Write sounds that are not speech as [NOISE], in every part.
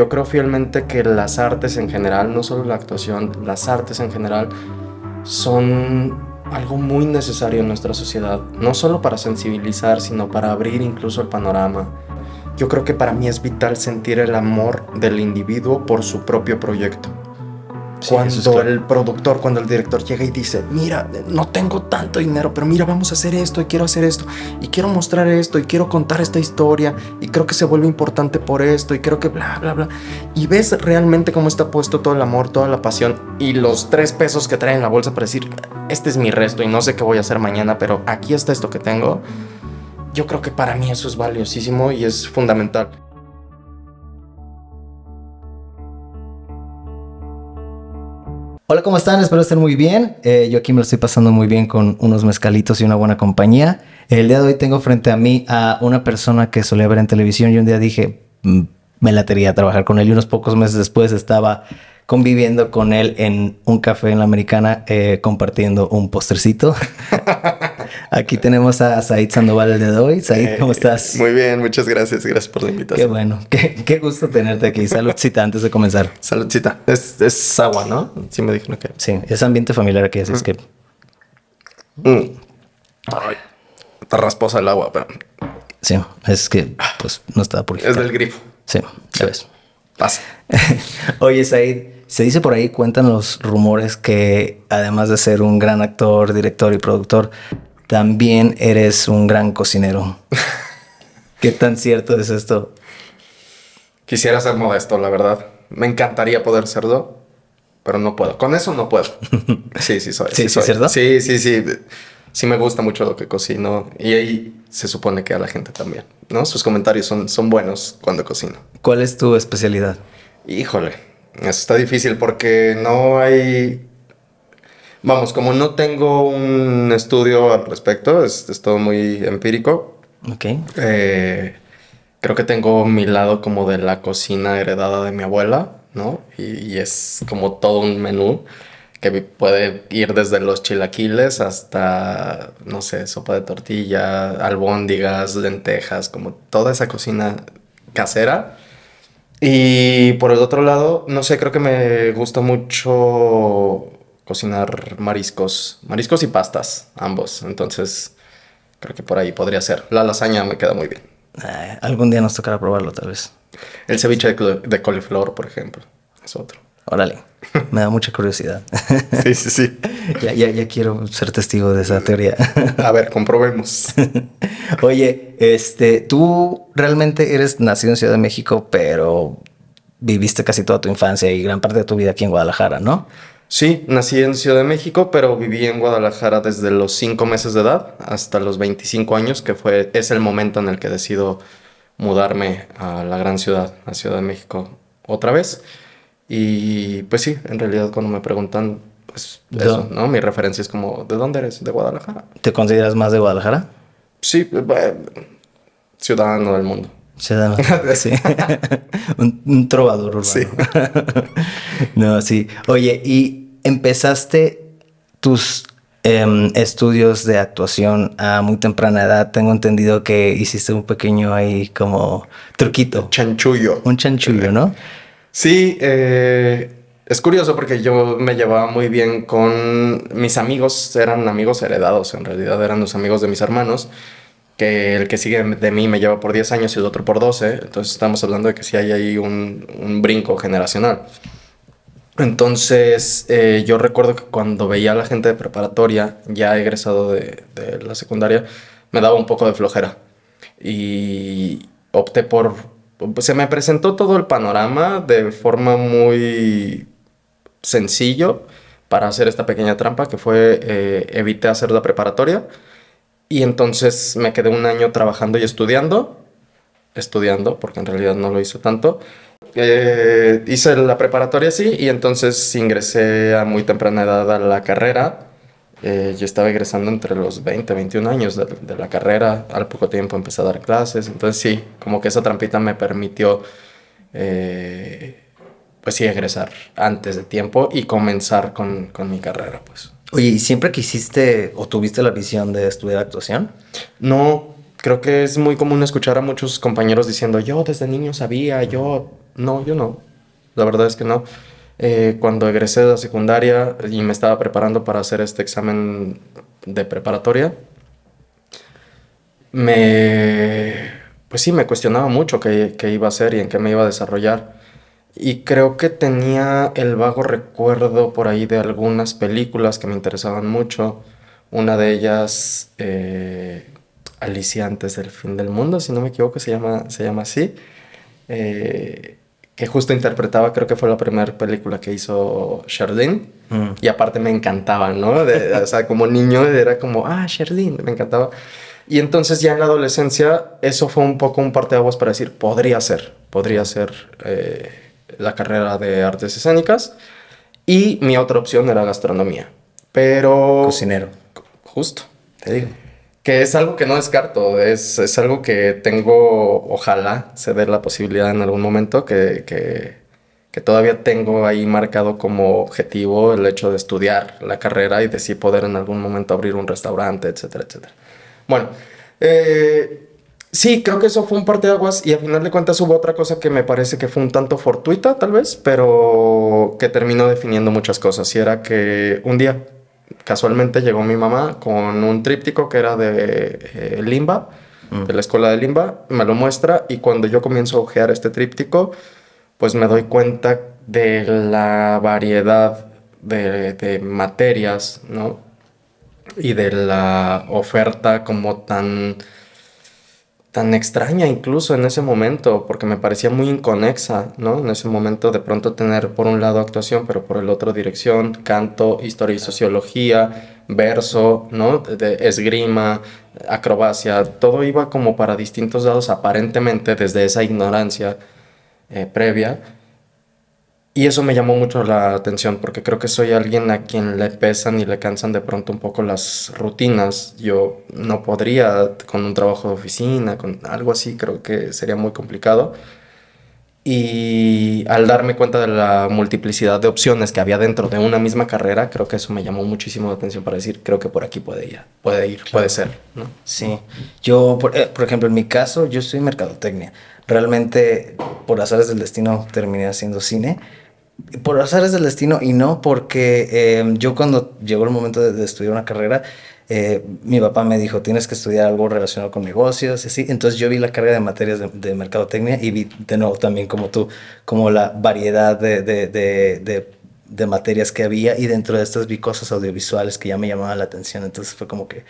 yo creo fielmente que las artes en general, no solo la actuación, las artes en general son algo muy necesario en nuestra sociedad, no solo para sensibilizar, sino para abrir incluso el panorama. Yo creo que para mí es vital sentir el amor del individuo por su propio proyecto cuando el productor, cuando el director llega y dice, mira, no tengo tanto dinero, pero mira, vamos a hacer esto y quiero hacer esto y quiero mostrar esto y quiero contar esta historia y creo que se vuelve importante por esto y creo que bla, bla, bla. Y ves realmente cómo está puesto todo el amor, toda la pasión y los tres pesos que trae en la bolsa para decir, este es mi resto y no sé qué voy a hacer mañana, pero aquí está esto que tengo. Yo creo que para mí eso es valiosísimo y es fundamental. Hola, ¿cómo están? Espero estén muy bien. Eh, yo aquí me lo estoy pasando muy bien con unos mezcalitos y una buena compañía. El día de hoy tengo frente a mí a una persona que solía ver en televisión y un día dije, mm, me latería a trabajar con él y unos pocos meses después estaba conviviendo con él en un café en la americana eh, compartiendo un postrecito. [LAUGHS] Aquí tenemos a Said Sandoval el de hoy. Said, eh, ¿cómo estás? Muy bien, muchas gracias. Gracias por la invitación. Qué bueno. Qué, gusto tenerte aquí. Saludcita antes de comenzar. Saludcita. Es, agua, ¿no? Sí me dijeron que... Sí, es ambiente familiar aquí, así es que... Mm. Ay, está rasposa el agua, pero... Sí, es que pues no está por Es del grifo. Sí, Ya ves. Pasa. [LAUGHS] Oye, Said, se dice por ahí, cuentan los rumores que además de ser un gran actor, director y productor, también eres un gran cocinero. ¿Qué tan cierto es esto? Quisiera ser modesto, la verdad. Me encantaría poder serlo, pero no puedo. Con eso no puedo. [LAUGHS] Sí, sí soy. ¿Sí, sí, ¿cierto? Sí, sí, sí. Sí me gusta mucho lo que cocino y ahí se supone que a la gente también, ¿no? Sus comentarios son, son buenos cuando cocino. ¿Cuál es tu especialidad? Híjole, está difícil porque no hay Vamos, como no tengo un estudio al respecto, es, todo muy empírico. Ok. Eh, creo que tengo mi lado como de la cocina heredada de mi abuela, ¿no? Y, y, es como todo un menú que puede ir desde los chilaquiles hasta, no sé, sopa de tortilla, albóndigas, lentejas, como toda esa cocina casera. Y por el otro lado, no sé, creo que me gusta mucho cocinar mariscos, mariscos y pastas, ambos. Entonces, creo que por ahí podría ser. La lasaña me queda muy bien. Eh, algún día nos tocará probarlo, tal vez. El ceviche de, coliflor, por ejemplo, es otro. Órale, [LAUGHS] me da mucha curiosidad. [LAUGHS] sí, sí, sí. [LAUGHS] ya, ya, ya quiero ser testigo de esa teoría. A ver, comprobemos. Oye, este, tú realmente eres nacido en Ciudad de México, pero viviste casi toda tu infancia y gran parte de tu vida aquí en Guadalajara, ¿no? Sí, nací en Ciudad de México, pero viví en Guadalajara desde los cinco meses de edad hasta los 25 años, que fue, es el momento en el que decido mudarme a la gran ciudad, a Ciudad de México, otra vez. Y pues sí, en realidad cuando me preguntan, pues eso, ¿no? Mi referencia es como, ¿de dónde eres? De Guadalajara. ¿Te consideras más de Guadalajara? Sí, eh, ciudadano del mundo. Ciudadano, [LAUGHS] sí. [LAUGHS] un, un, trovador urbano. Sí. [LAUGHS] no, sí. Oye, y empezaste tus em, estudios de actuación a muy temprana edad. Tengo entendido que hiciste un pequeño ahí como truquito. Chanchullo. Un chanchullo, ¿no? Sí, eh, es curioso porque yo me llevaba muy bien con mis amigos, eran amigos heredados, en realidad eran los amigos de mis hermanos, que el que sigue de mí me lleva por 10 años y el otro por 12, entonces estamos hablando de que sí hay ahí un brinco generacional. Entonces, eh, yo recuerdo que cuando veía a la gente de preparatoria, ya egresado de, la secundaria, me daba un poco de flojera. Y opté por... Se me presentó todo el panorama de forma muy sencillo para hacer esta pequeña trampa que fue eh, evité hacer la preparatoria y entonces me quedé un año trabajando y estudiando, estudiando porque en realidad no lo hice tanto eh, hice la preparatoria sí, y entonces ingresé a muy temprana edad a la carrera. Eh, yo estaba egresando entre los 20, 21 años de, la carrera. Al poco tiempo empecé a dar clases. Entonces sí, como que esa trampita me permitió, eh, pues sí, egresar antes de tiempo y comenzar con, con mi carrera, pues. Oye, ¿y siempre quisiste o tuviste la visión de estudiar actuación? No, creo que es muy común escuchar a muchos compañeros diciendo, yo desde niño sabía, yo no, yo no. La verdad es que no. Eh, cuando egresé de la secundaria y me estaba preparando para hacer este examen de preparatoria, me, pues sí, me cuestionaba mucho qué, qué iba a hacer y en qué me iba a desarrollar. Y creo que tenía el vago recuerdo por ahí de algunas películas que me interesaban mucho. Una de ellas, eh, Alicia antes del fin del mundo, si no me equivoco, se llama, se llama así. Eh, que justo interpretaba, creo que fue la primera película que hizo Sheridan. Mm. Y aparte me encantaba, ¿no? o sea, como niño era como, ah, Sheridan, me encantaba. Y entonces ya en la adolescencia eso fue un poco un parteaguas para decir, podría ser, podría ser eh, la carrera de artes escénicas. Y mi otra opción era gastronomía. Pero... Cocinero. Justo, te digo que es algo que no descarto, es, es, algo que tengo, ojalá se dé la posibilidad en algún momento, que, que, todavía tengo ahí marcado como objetivo el hecho de estudiar la carrera y de sí poder en algún momento abrir un restaurante, etcétera, etcétera. Bueno, eh, sí, creo que eso fue un de aguas y al final de cuentas hubo otra cosa que me parece que fue un tanto fortuita tal vez, pero que terminó definiendo muchas cosas y era que un día casualmente llegó mi mamá con un tríptico que era de eh, Limba, mm. de la escuela de Limba, me lo muestra y cuando yo comienzo a ojear este tríptico, pues me doy cuenta de la variedad de, materias, ¿no? Y de la oferta como tan tan extraña incluso en ese momento, porque me parecía muy inconexa, ¿no? En ese momento de pronto tener por un lado actuación, pero por el otro dirección, canto, historia y sociología, verso, ¿no? esgrima, acrobacia, todo iba como para distintos lados aparentemente desde esa ignorancia eh, previa y eso me llamó mucho la atención porque creo que soy alguien a quien le pesan y le cansan de pronto un poco las rutinas. Yo no podría con un trabajo de oficina, con algo así, creo que sería muy complicado. Y al darme cuenta de la multiplicidad de opciones que había dentro de una misma carrera, creo que eso me llamó muchísimo la atención para decir, creo que por aquí puede ir, puede, ir, puede ser. ¿no? Sí, yo, eh, por, ejemplo, en mi caso, yo soy mercadotecnia. Realmente, por azares del destino, terminé haciendo cine por azares del destino y no porque em, yo cuando llegó el momento de, estudiar una carrera, eh, mi papá me dijo, tienes que estudiar algo relacionado con negocios y así. Entonces yo vi la carga de materias de, mercadotecnia y vi de nuevo también como tú, como la variedad de, de, de, materias que había y dentro de estas vi cosas audiovisuales que ya me llamaban la atención. Entonces fue como que,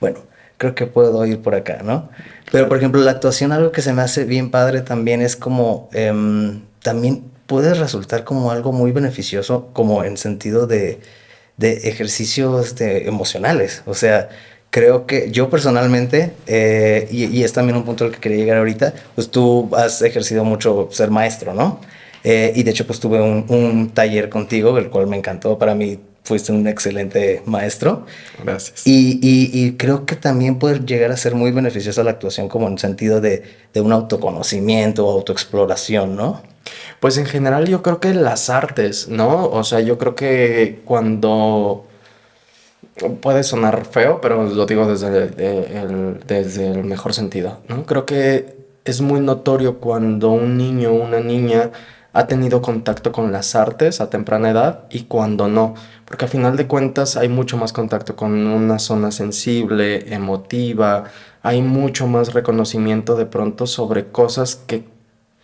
bueno, creo que puedo ir por acá, ¿no? Pero por ejemplo, la actuación, algo que se me hace bien padre también es como... Em, también puede resultar como algo muy beneficioso, como en sentido de, de ejercicios de emocionales. O sea, creo que yo personalmente, eh, y, es también un punto al que quería llegar ahorita, pues tú has ejercido mucho ser maestro, ¿no? Eh, y de hecho, pues tuve un, un taller contigo, el cual me encantó. Para mí, fuiste un excelente maestro. Gracias. Y, y, creo que también puede llegar a ser muy beneficiosa la actuación como en sentido de, de un autoconocimiento, autoexploración, ¿no? Pues en general yo creo que las artes, ¿no? O sea, yo creo que cuando... Puede sonar feo, pero lo digo desde el, desde el mejor sentido, ¿no? Creo que es muy notorio cuando un niño o una niña ha tenido contacto con las artes a temprana edad y cuando no, porque a final de cuentas hay mucho más contacto con una zona sensible, emotiva, hay mucho más reconocimiento de pronto sobre cosas que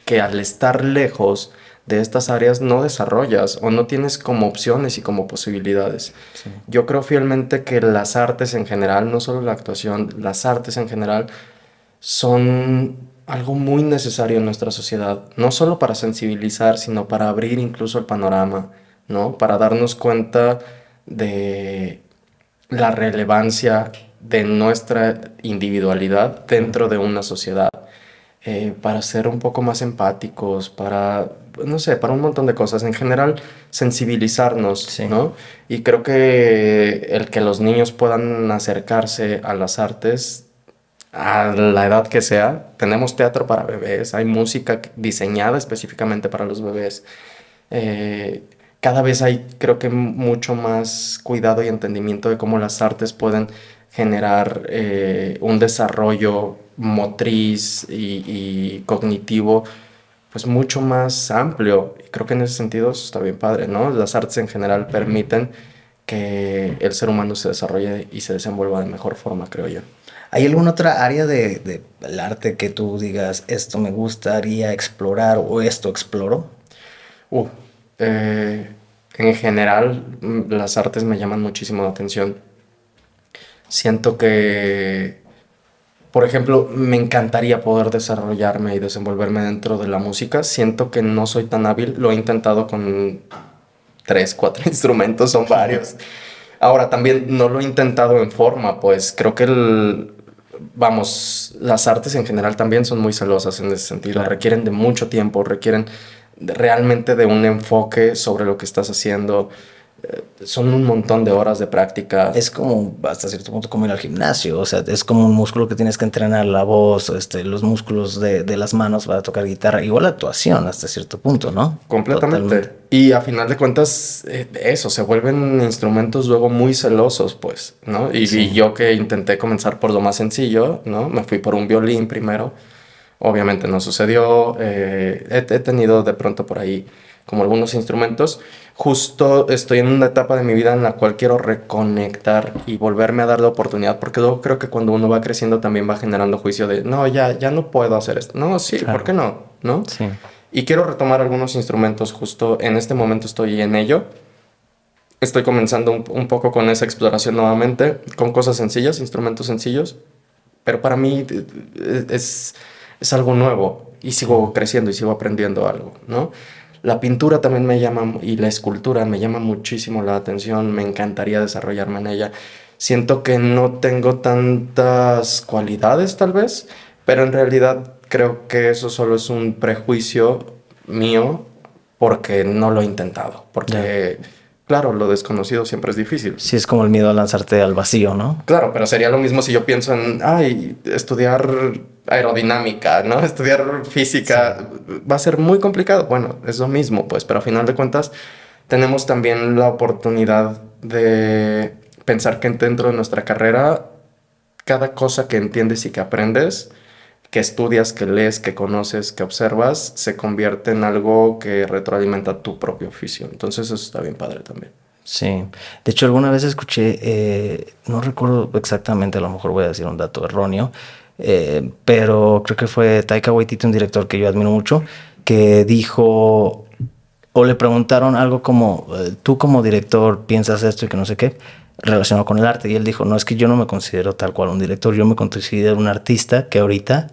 que al estar lejos de estas áreas no desarrollas o no tienes como opciones y como posibilidades. Yo creo fielmente que las artes en general, no solo la actuación, las artes en general son algo muy necesario en nuestra sociedad, no solo para sensibilizar, sino para abrir incluso el panorama, ¿no? Para darnos cuenta de la relevancia de nuestra individualidad dentro de una sociedad. Eh, para ser un poco más empáticos, para, no sé, para un montón de cosas. En general, sensibilizarnos, ¿no? Y creo que el que los niños puedan acercarse a las artes a la edad que sea, tenemos teatro para bebés, hay música diseñada específicamente para los bebés. Eh, cada vez hay, creo que, mucho más cuidado y entendimiento de cómo las artes pueden generar eh, un desarrollo motriz y, cognitivo, pues mucho más amplio. Y creo que en ese sentido está bien padre, ¿no? Las artes en general permiten que el ser humano se desarrolle y se desenvuelva de mejor forma, creo yo. ¿Hay alguna otra área del de, arte que tú digas, esto me gustaría explorar o esto exploro? Uh, eh, en general, mm, las artes me llaman muchísimo la atención. Siento que por ejemplo, me encantaría poder desarrollarme y desenvolverme dentro de la música. Siento que no soy tan hábil, lo he intentado con tres, cuatro [LAUGHS] instrumentos, son varios. Ahora, también no lo he intentado en forma, pues creo que el, vamos, las artes en general también son muy celosas en ese sentido, requieren de mucho tiempo, requieren realmente de un enfoque sobre lo que estás haciendo. Eh, son un montón de horas de práctica. Es como, hasta cierto punto, como ir al gimnasio. O sea, es como un músculo que tienes que entrenar, la voz, este, los músculos de, las manos para tocar guitarra. Igual la actuación, hasta cierto punto, ¿no? Completamente. Y a final de cuentas, eh, eso, se vuelven instrumentos luego muy celosos, pues, ¿no? Y, yo que intenté comenzar por lo más sencillo, ¿no? Me fui por un violín primero. Obviamente no sucedió. Eh, he tenido de pronto por ahí como algunos instrumentos, justo estoy en una etapa de mi vida en la cual quiero reconectar y volverme a dar la oportunidad, porque luego creo que cuando uno va creciendo también va generando juicio de, no, ya, ya no puedo hacer esto. No, sí, ¿por qué no? ¿No? Sí. Y quiero retomar algunos instrumentos, justo en este momento estoy en ello. Estoy comenzando un, un poco con esa exploración nuevamente, con cosas sencillas, instrumentos sencillos, pero para mí eh, eh, es, es algo nuevo y sigo creciendo y sigo aprendiendo algo, ¿no? La pintura también me llama y la escultura me llama muchísimo la atención, me encantaría desarrollarme en ella. Siento que no tengo tantas cualidades tal vez, pero en realidad creo que eso solo es un prejuicio mío porque no lo he intentado, porque... Claro, lo desconocido siempre es difícil. Sí, es como el miedo a lanzarte al vacío, ¿no? Claro, pero sería lo mismo si yo pienso en, ay, estudiar aerodinámica, ¿no? [LAUGHS] Estudiar física va a ser muy complicado. Bueno, es lo mismo, pues, pero a final de cuentas tenemos también la oportunidad de pensar que dentro de nuestra carrera, cada cosa que entiendes y que aprendes que estudias, que lees, que conoces, que observas, se convierte en algo que retroalimenta tu propio oficio. Entonces eso está bien padre también. Sí, de hecho alguna vez escuché, eh, no recuerdo exactamente, a lo mejor voy a decir un dato erróneo, eh, pero creo que fue Taika Waititi, un director que yo admiro mucho, que dijo o le preguntaron algo como, eh, tú como director piensas esto y que no sé qué, relacionado con el arte. Y él dijo, no es que yo no me considero tal cual un director, yo me considero un artista que ahorita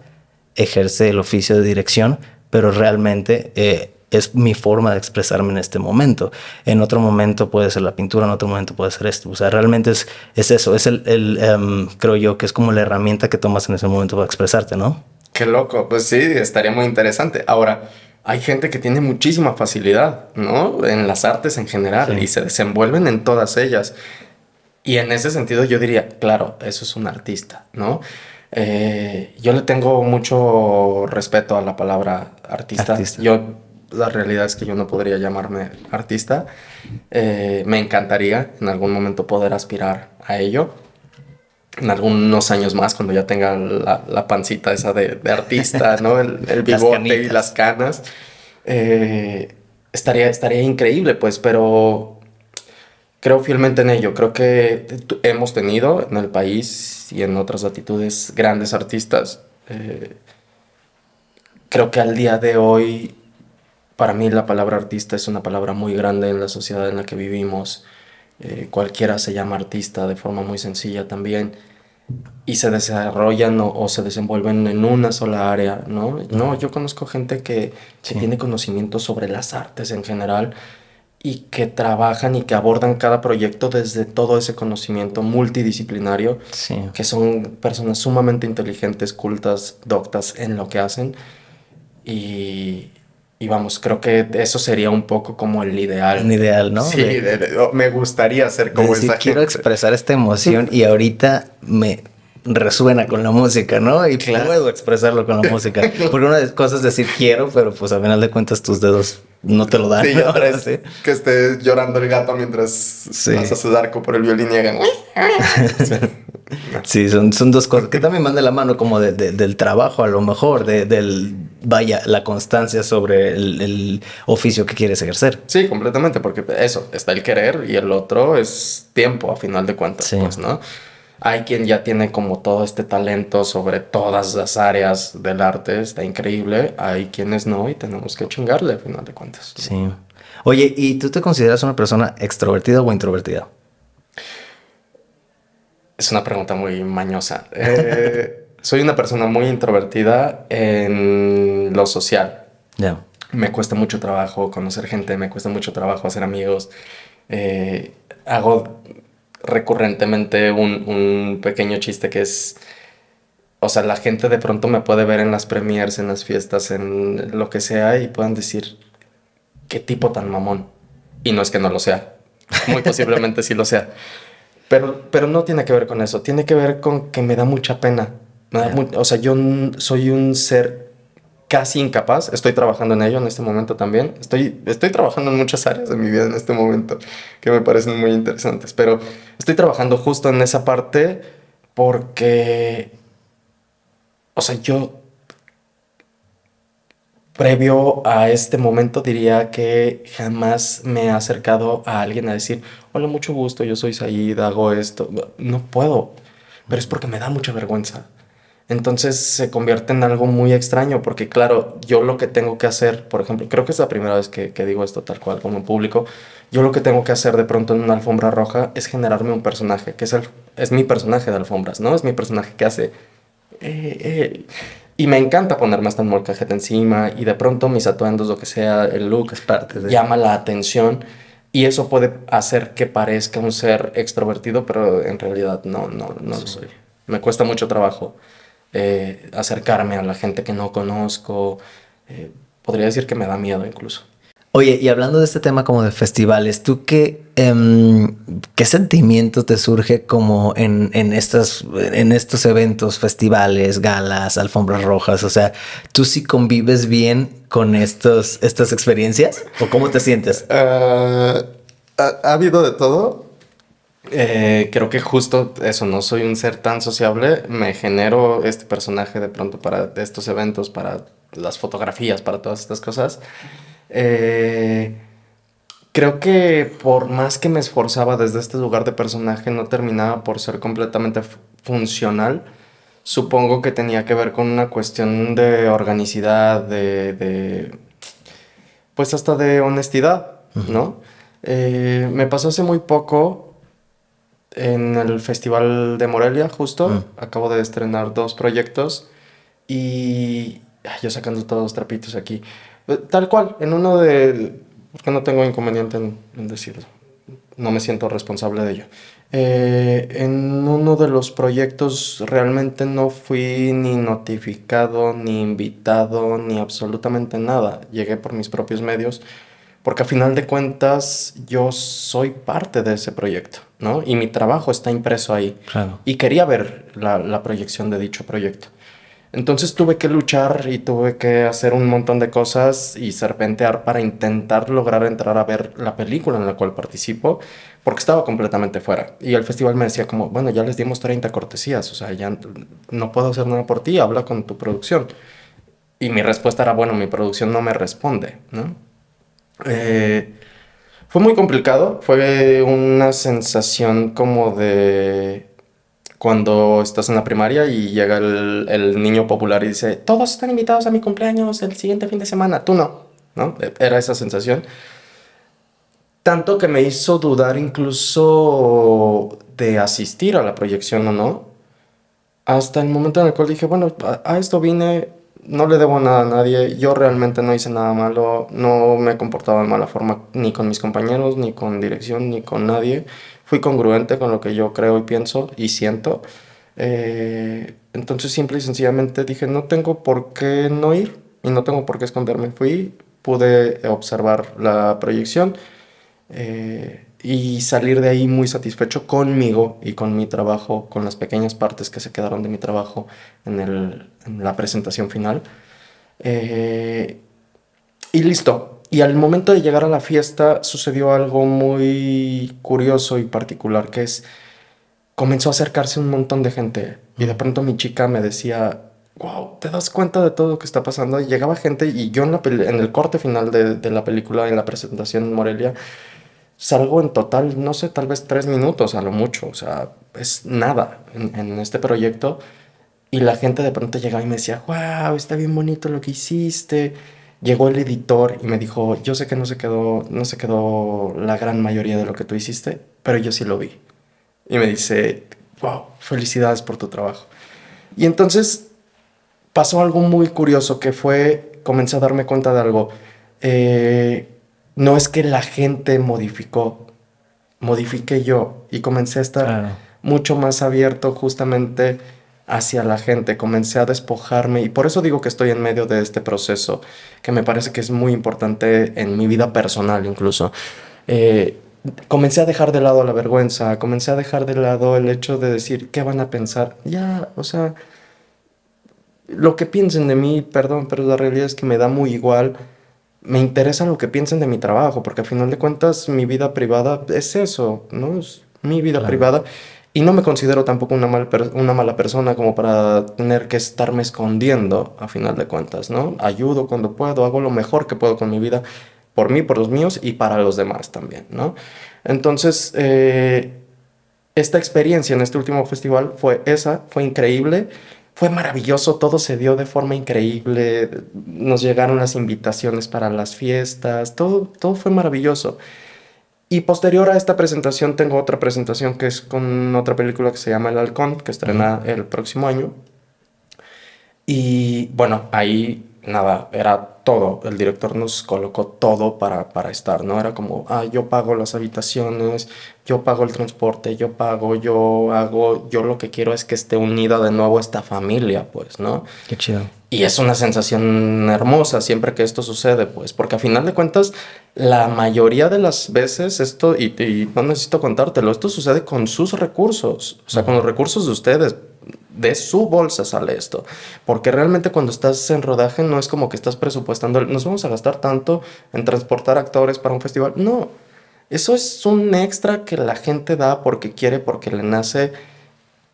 ejerce el oficio de dirección, pero realmente eh, es mi forma de expresarme en este momento. En otro momento puede ser la pintura, en otro momento puede ser esto. O sea, realmente es, es eso, es el, em, creo yo, que es como la herramienta que tomas en ese momento para expresarte, ¿no? Qué loco, pues sí, estaría muy interesante. Ahora, hay gente que tiene muchísima facilidad, ¿no? En las artes en general y se desenvuelven en todas ellas. Y en ese sentido yo diría, claro, eso es un artista, ¿no? Eh, yo le tengo mucho respeto a la palabra artista. Yo, la realidad es que yo no podría llamarme artista. Eh, me encantaría en algún momento poder aspirar a ello. En algunos años más, cuando ya tenga la, pancita esa de, artista, [LAUGHS] ¿no? El, bigote y las canas. Eh, estaría, estaría increíble, pues, pero Creo fielmente en ello. Creo que hemos tenido en el país y en otras latitudes grandes artistas. Eh, creo que al día de hoy, para mí la palabra artista es una palabra muy grande en la sociedad en la que vivimos. Eh, cualquiera se llama artista de forma muy sencilla también y se desarrollan o, se desenvuelven en una sola área, ¿no? No, yo conozco gente que, que, tiene conocimiento sobre las artes en general y que trabajan y que abordan cada proyecto desde todo ese conocimiento multidisciplinario, que son personas sumamente inteligentes, cultas, doctas en lo que hacen. Y, vamos, creo que eso sería un poco como el ideal. Un ideal, ¿no? Sí, oh, me gustaría ser como esa esa Quiero expresar esta emoción [LAUGHS] y ahorita me resuena con la música, ¿no? Y puedo expresarlo con la música. [LAUGHS] Porque una de las cosas es decir quiero, pero pues al final de cuentas tus dedos no te lo dan. ahora que esté llorando el gato mientras sí. su arco por el violín y hagan. [LAUGHS] sí, son, son dos cosas que también van la mano, como del trabajo, a lo mejor, de, del vaya, la constancia sobre el, el, oficio que quieres ejercer. Sí, completamente, porque eso está el querer y el otro es tiempo a final de cuentas, pues, ¿no? Hay quien ya tiene como todo este talento sobre todas las áreas del arte, está increíble. Hay quienes no y tenemos que chingarle al final de cuentas. Sí. Oye, ¿y tú te consideras una persona extrovertida o introvertida? Es una pregunta muy mañosa. Eh, soy una persona muy introvertida en lo social. Ya. Me cuesta mucho trabajo conocer gente, me cuesta mucho trabajo hacer amigos. Eh, hago recurrentemente un, pequeño chiste que es, o sea, la gente de pronto me puede ver en las premiers, en las fiestas, en lo que sea y puedan decir, qué tipo tan mamón. Y no es que no lo sea, muy posiblemente sí lo sea. Pero, pero no tiene que ver con eso, tiene que ver con que me da mucha pena. o sea, yo soy un ser casi incapaz. Estoy trabajando en ello en este momento también. Estoy, estoy trabajando en muchas áreas de mi vida en este momento que me parecen muy interesantes, pero estoy trabajando justo en esa parte porque, o sea, yo previo a este momento diría que jamás me he acercado a alguien a decir, hola, mucho gusto, yo soy Said, hago esto. No puedo, pero es porque me da mucha vergüenza. Entonces se convierte en algo muy extraño porque claro, yo lo que tengo que hacer, por ejemplo, creo que es la primera vez que, digo esto tal cual como en público, yo lo que tengo que hacer de pronto en una alfombra roja es generarme un personaje, que es, el, es mi personaje de alfombras, ¿no? Es mi personaje que hace... Eh, eh, Y me encanta ponerme hasta un molcajete encima y de pronto mis atuendos, lo que sea, el look es parte de... llama la atención. Y eso puede hacer que parezca un ser extrovertido, pero en realidad no, no, no lo soy. Me cuesta mucho trabajo. Eh, acercarme a la gente que no conozco. Eh, podría decir que me da miedo incluso. Oye, y hablando de este tema como de festivales, ¿tú qué, em, qué sentimiento te surge como en, en, estas, en estos eventos, festivales, galas, alfombras rojas? O sea, ¿tú sí convives bien con estos, estas experiencias? ¿O cómo te sientes? Eh, ha habido de todo eh, creo que justo eso, no soy un ser tan sociable, me genero este personaje de pronto para estos eventos, para las fotografías, para todas estas cosas. Eh, creo que por más que me esforzaba desde este lugar de personaje, no terminaba por ser completamente funcional. Supongo que tenía que ver con una cuestión de organicidad, de, pues hasta de honestidad, ¿no? Eh, me pasó hace muy poco en el Festival de Morelia, justo. Mm. Acabo de estrenar dos proyectos y yo sacando todos los trapitos aquí. Tal cual, en uno de... Porque no tengo inconveniente en, decirlo. No me siento responsable de ello. Eh, en uno de los proyectos realmente no fui ni notificado, ni invitado, ni absolutamente nada. Llegué por mis propios medios porque a final de cuentas yo soy parte de ese proyecto, ¿no? Y mi trabajo está impreso ahí. Y quería ver la, la, proyección de dicho proyecto. Entonces tuve que luchar y tuve que hacer un montón de cosas y serpentear para intentar lograr entrar a ver la película en la cual participo, porque estaba completamente fuera. Y el festival me decía como, bueno, ya les dimos 30 cortesías, o sea, ya no puedo hacer nada por ti, habla con tu producción. Y mi respuesta era, bueno, mi producción no me responde, ¿no? Eh, fue muy complicado, fue una sensación como de cuando estás en la primaria y llega el, niño popular y dice, todos están invitados a mi cumpleaños el siguiente fin de semana, tú no, ¿no? Era esa sensación. Tanto que me hizo dudar incluso de asistir a la proyección o no, hasta el momento en el cual dije, bueno, a esto vine, no le debo nada a nadie, yo realmente no hice nada malo, no me he comportado de mala forma ni con mis compañeros, ni con dirección, ni con nadie. Fui congruente con lo que yo creo y pienso y siento. Eh, entonces simple y sencillamente dije, no tengo por qué no ir y no tengo por qué esconderme. Fui, pude observar la proyección eh, y salir de ahí muy satisfecho conmigo y con mi trabajo, con las pequeñas partes que se quedaron de mi trabajo en el la presentación final. Eh, y listo. Y al momento de llegar a la fiesta sucedió algo muy curioso y particular, que es, comenzó a acercarse un montón de gente. Y de mm. pronto mi chica me decía, wow, te das cuenta de todo lo que está pasando. Y llegaba gente y yo en, el corte final de, la película, en la presentación Morelia, salgo en total, no sé, tal vez tres minutos a lo mucho. O sea, es nada en este proyecto. Y la gente de pronto llegaba y me decía, wow, está bien bonito lo que hiciste. Llegó el editor y me dijo, yo sé que no se quedó, no se quedó la gran mayoría de lo que tú hiciste, pero yo sí lo vi. Y me dice, wow, felicidades por tu trabajo. Y entonces pasó algo muy curioso que fue, comencé a darme cuenta de algo. Eh, no es que la gente modificó, modifiqué yo y comencé a estar mucho más abierto justamente hacia la gente, comencé a despojarme y por eso digo que estoy en medio de este proceso, que me parece que es muy importante en mi vida personal incluso. Eh, comencé a dejar de lado la vergüenza, comencé a dejar de lado el hecho de decir, ¿qué van a pensar? Ya, o sea, lo que piensen de mí, perdón, pero la realidad es que me da muy igual. Me interesa lo que piensen de mi trabajo, porque al final de cuentas mi vida privada es eso, ¿no? Es mi vida privada y no me considero tampoco una, mal una mala persona como para tener que estarme escondiendo, a final de cuentas, ¿no? Ayudo cuando puedo, hago lo mejor que puedo con mi vida, por mí, por los míos y para los demás también, ¿no? Entonces, eh, esta experiencia en este último festival fue esa, fue increíble fue maravilloso, todo se dio de forma increíble, nos llegaron las invitaciones para las fiestas, todo, todo fue maravilloso. Y posterior a esta presentación tengo otra presentación que es con otra película que se llama El Halcón, que estrena el próximo año. Y bueno, ahí nada, era todo, el director nos colocó todo para, para estar, ¿no? Era como, ah, yo pago las habitaciones, yo pago el transporte, yo pago, yo hago, yo lo que quiero es que esté unida de nuevo esta familia, pues, ¿no? Qué chido. Y es una sensación hermosa siempre que esto sucede, pues, porque a final de cuentas, la mayoría de las veces esto, y no necesito contártelo, esto sucede con sus recursos, o sea, con los recursos de ustedes, de su bolsa sale esto. Porque realmente cuando estás en rodaje no es como que estás presupuestando, nos vamos a gastar tanto en transportar actores para un festival. No, eso es un extra que la gente da porque quiere, porque le nace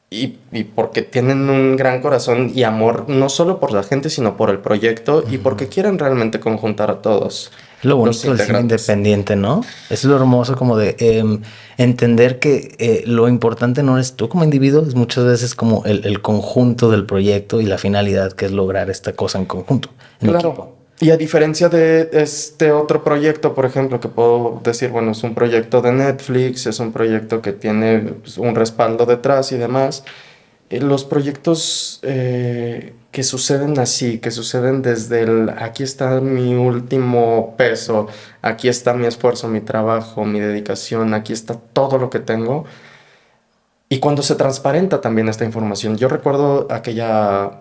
y, porque tienen un gran corazón y amor, no solo por la gente, sino por el proyecto y porque quieren realmente conjuntar a todos. Lo bonito del ser independiente, ¿no? Es lo hermoso como de em, entender que eh, lo importante no es tú como individuo, es muchas veces como el, conjunto del proyecto y la finalidad que es lograr esta cosa en conjunto. claro. Y a diferencia de este otro proyecto, por ejemplo, que puedo decir, bueno, es un proyecto de Netflix, es un proyecto que tiene pues, un respaldo detrás y demás, eh, los proyectos eh, que suceden así, que suceden desde el aquí está mi último peso, aquí está mi esfuerzo, mi trabajo, mi dedicación, aquí está todo lo que tengo. Y cuando se transparenta también esta información, yo recuerdo aquella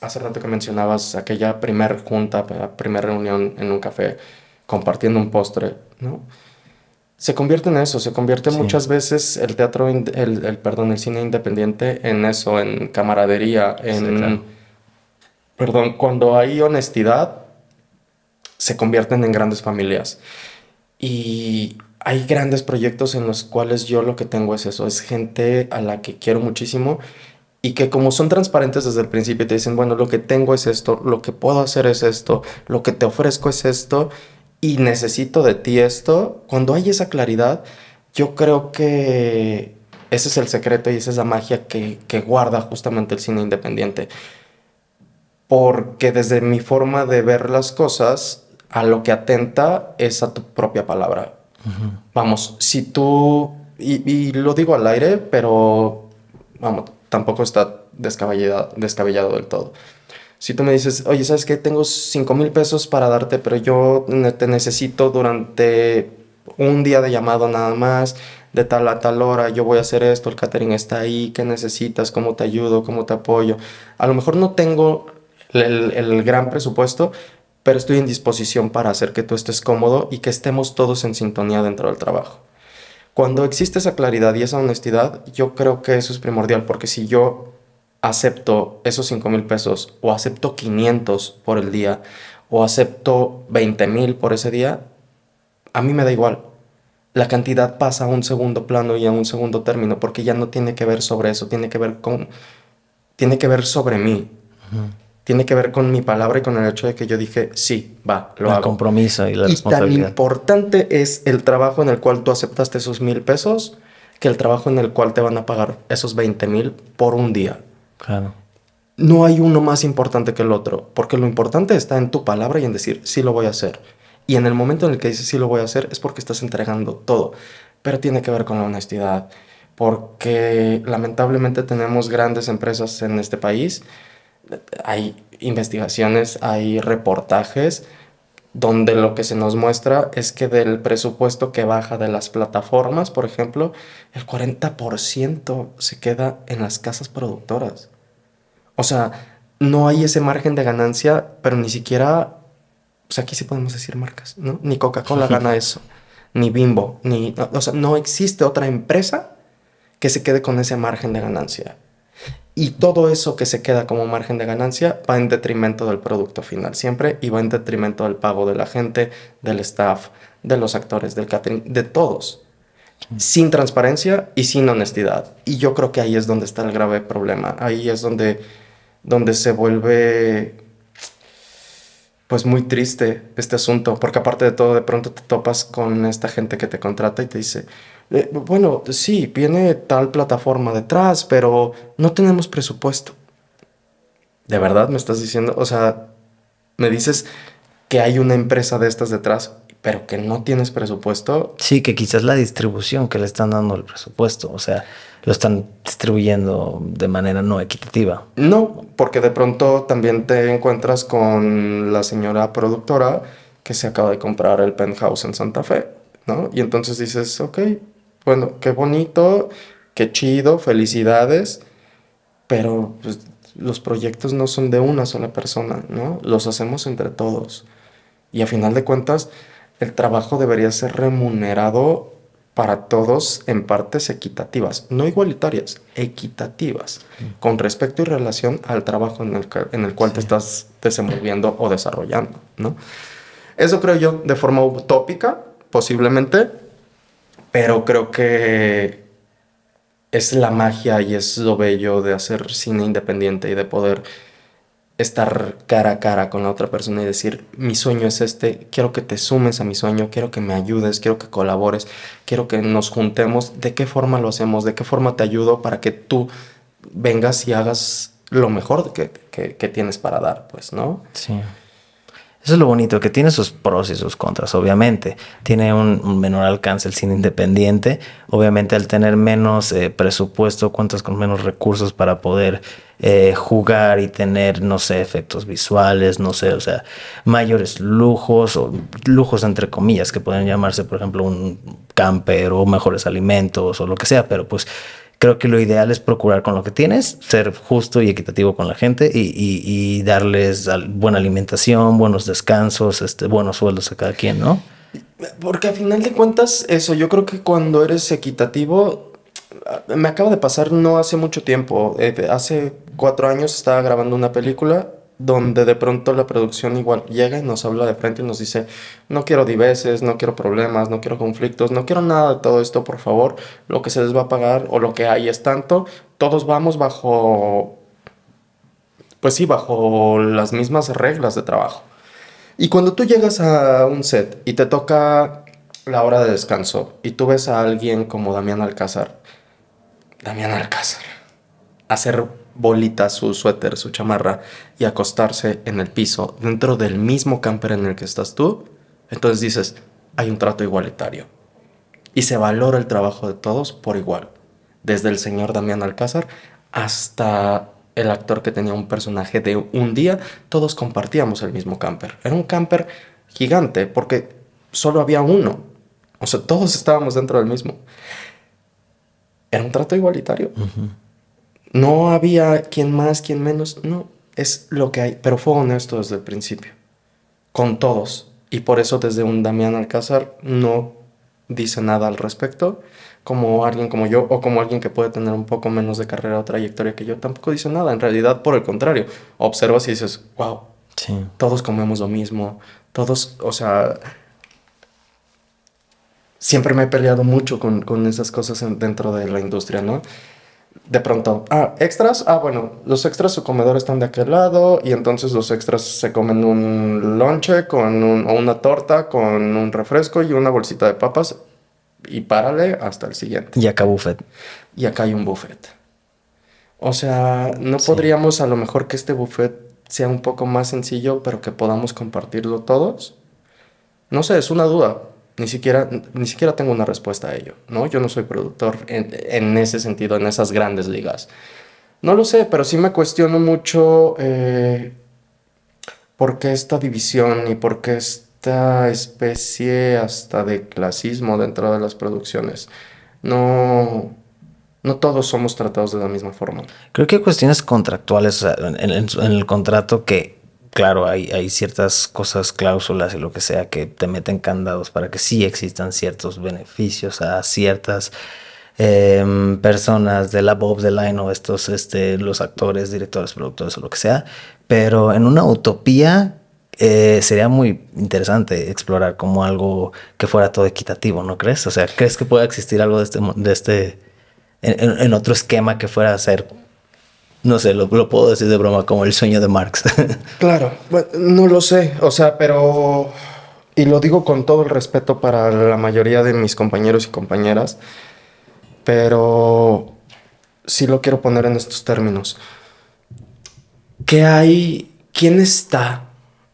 hace rato que mencionabas aquella primer junta, primera reunión en un café, compartiendo un postre, ¿no? Se convierte en eso, se convierte muchas veces el teatro, el, perdón, el cine independiente en eso, en camaradería, en... Perdón, cuando hay honestidad, se convierten en grandes familias. Y hay grandes proyectos en los cuales yo lo que tengo es eso, es gente a la que quiero muchísimo y que como son transparentes desde el principio te dicen, bueno, lo que tengo es esto, lo que puedo hacer es esto, lo que te ofrezco es esto y necesito de ti esto, cuando hay esa claridad, yo creo que ese es el secreto y esa es la magia que, guarda justamente el cine independiente. Porque desde mi forma de ver las cosas, a lo que atenta es a tu propia palabra. Vamos, si tú, y, y lo digo al aire, pero vamos, tampoco está descabellado, descabellado del todo. Si tú me dices, oye, ¿sabes qué? Tengo 5 mil pesos para darte, pero yo te necesito durante un día de llamado nada más, de tal a tal hora, yo voy a hacer esto, el catering está ahí, ¿qué necesitas? ¿Cómo te ayudo? ¿Cómo te apoyo? A lo mejor no tengo el gran presupuesto, pero estoy en disposición para hacer que tú estés cómodo y que estemos todos en sintonía dentro del trabajo. Cuando existe esa claridad y esa honestidad, yo creo que eso es primordial, porque si yo acepto esos 5 mil pesos o acepto 500 por el día o acepto 20 mil por ese día, a mí me da igual. La cantidad pasa a un segundo plano y a un segundo término porque ya no tiene que ver sobre eso, tiene que ver con... tiene que ver sobre mí tiene que ver con mi palabra y con el hecho de que yo dije, sí, va, lo el hago. El compromiso y la y tan importante es el trabajo en el cual tú aceptaste esos mil pesos que el trabajo en el cual te van a pagar esos 20 mil por un día. Claro. No hay uno más importante que el otro, porque lo importante está en tu palabra y en decir, sí lo voy a hacer. Y en el momento en el que dices, sí lo voy a hacer, es porque estás entregando todo. Pero tiene que ver con la honestidad, porque lamentablemente tenemos grandes empresas en este país hay investigaciones, hay reportajes donde lo que se nos muestra es que del presupuesto que baja de las plataformas, por ejemplo, el 40% se queda en las casas productoras. O sea, no hay ese margen de ganancia, pero ni siquiera, pues aquí sí podemos decir marcas, ¿no? Ni Coca-Cola [LAUGHS] gana eso, ni Bimbo, ni, o sea, no existe otra empresa que se quede con ese margen de ganancia y todo eso que se queda como margen de ganancia va en detrimento del producto final siempre y va en detrimento del pago de la gente, del staff, de los actores, del catering, de todos. Mm. Sin transparencia y sin honestidad. Y yo creo que ahí es donde está el grave problema. Ahí es donde, donde se vuelve pues muy triste este asunto. Porque aparte de todo, de pronto te topas con esta gente que te contrata y te dice, eh, bueno, sí, viene tal plataforma detrás, pero no tenemos presupuesto. ¿De verdad me estás diciendo? O sea, me dices que hay una empresa de estas detrás, pero que no tienes presupuesto. Sí, que quizás la distribución que le están dando el presupuesto, o sea, lo están distribuyendo de manera no equitativa. No, porque de pronto también te encuentras con la señora productora que se acaba de comprar el penthouse en Santa Fe, ¿no? Y entonces dices, ok, bueno, qué bonito, qué chido, felicidades, pero pues, los proyectos no son de una sola persona, ¿no? Los hacemos entre todos. Y a final de cuentas, el trabajo debería ser remunerado para todos en partes equitativas, no igualitarias, equitativas, mm. con respecto y relación al trabajo en el, en el cual te estás desenvolviendo o desarrollando, ¿no? Eso creo yo de forma utópica, posiblemente, pero creo que es la magia y es lo bello de hacer cine independiente y de poder estar cara a cara con la otra persona y decir, mi sueño es este, quiero que te sumes a mi sueño, quiero que me ayudes, quiero que colabores, quiero que nos juntemos, de qué forma lo hacemos, de qué forma te ayudo para que tú vengas y hagas lo mejor que, tienes para dar, pues, ¿no? Sí. Eso es lo bonito, que tiene sus pros y sus contras, obviamente. Tiene un, menor alcance el cine independiente. Obviamente al tener menos eh, presupuesto, cuentas con menos recursos para poder eh, jugar y tener, no sé, efectos visuales, no sé, o sea, mayores lujos o lujos entre comillas que pueden llamarse, por ejemplo, un camper o mejores alimentos o lo que sea, pero pues Creo que lo ideal es procurar con lo que tienes, ser justo y equitativo con la gente y, darles buena alimentación, buenos descansos, este, buenos sueldos a cada quien, ¿no? Porque al final de cuentas, eso, yo creo que cuando eres equitativo, me acaba de pasar no hace mucho tiempo, eh, hace cuatro años estaba grabando una película donde de pronto la producción igual llega y nos habla de frente y nos dice, no quiero diveses, no quiero problemas, no quiero conflictos, no quiero nada de todo esto, por favor, lo que se les va a pagar o lo que hay es tanto, todos vamos bajo, pues sí, bajo las mismas reglas de trabajo. Y cuando tú llegas a un set y te toca la hora de descanso y tú ves a alguien como Damián Alcázar, Damián Alcázar, hacer bolita su suéter, su chamarra y acostarse en el piso dentro del mismo camper en el que estás tú, entonces dices, hay un trato igualitario. Y se valora el trabajo de todos por igual. Desde el señor Damián Alcázar hasta el actor que tenía un personaje de un día, todos compartíamos el mismo camper. Era un camper gigante porque solo había uno. O sea, todos estábamos dentro del mismo. Era un trato igualitario. No había quien más, quien menos, no, es lo que hay, pero fue honesto desde el principio, con todos. Y por eso desde un Damián Alcázar no dice nada al respecto, como alguien como yo o como alguien que puede tener un poco menos de carrera o trayectoria que yo, tampoco dice nada. En realidad, por el contrario, observas y dices, wow, sí. todos comemos lo mismo, todos, o sea, siempre me he peleado mucho con, esas cosas dentro de la industria, ¿no? de pronto, ah, extras, ah, bueno, los extras su comedor están de aquel lado y entonces los extras se comen un lonche con o una torta con un refresco y una bolsita de papas y párale hasta el siguiente. Y acá buffet. Y acá hay un buffet. O sea, no podríamos a lo mejor que este buffet sea un poco más sencillo, pero que podamos compartirlo todos. No sé, es una duda ni siquiera, ni siquiera tengo una respuesta a ello, ¿no? Yo no soy productor en, ese sentido, en esas grandes ligas. No lo sé, pero sí me cuestiono mucho eh, por qué esta división y por qué esta especie hasta de clasismo dentro de las producciones. No, no todos somos tratados de la misma forma. Creo que hay cuestiones contractuales en, el contrato que claro, hay, ciertas cosas, cláusulas y lo que sea que te meten candados para que sí existan ciertos beneficios a ciertas em, personas, personas la bob, de line o estos, este, los actores, directores, productores o lo que sea. Pero en una utopía eh, sería muy interesante explorar como algo que fuera todo equitativo, ¿no crees? O sea, ¿crees que pueda existir algo de este, de este en, en otro esquema que fuera a ser no sé, lo, puedo decir de broma, como el sueño de Marx. [LAUGHS] claro, no lo sé, o sea, pero, y lo digo con todo el respeto para la mayoría de mis compañeros y compañeras, pero sí lo quiero poner en estos términos. ¿Qué hay? ¿Quién está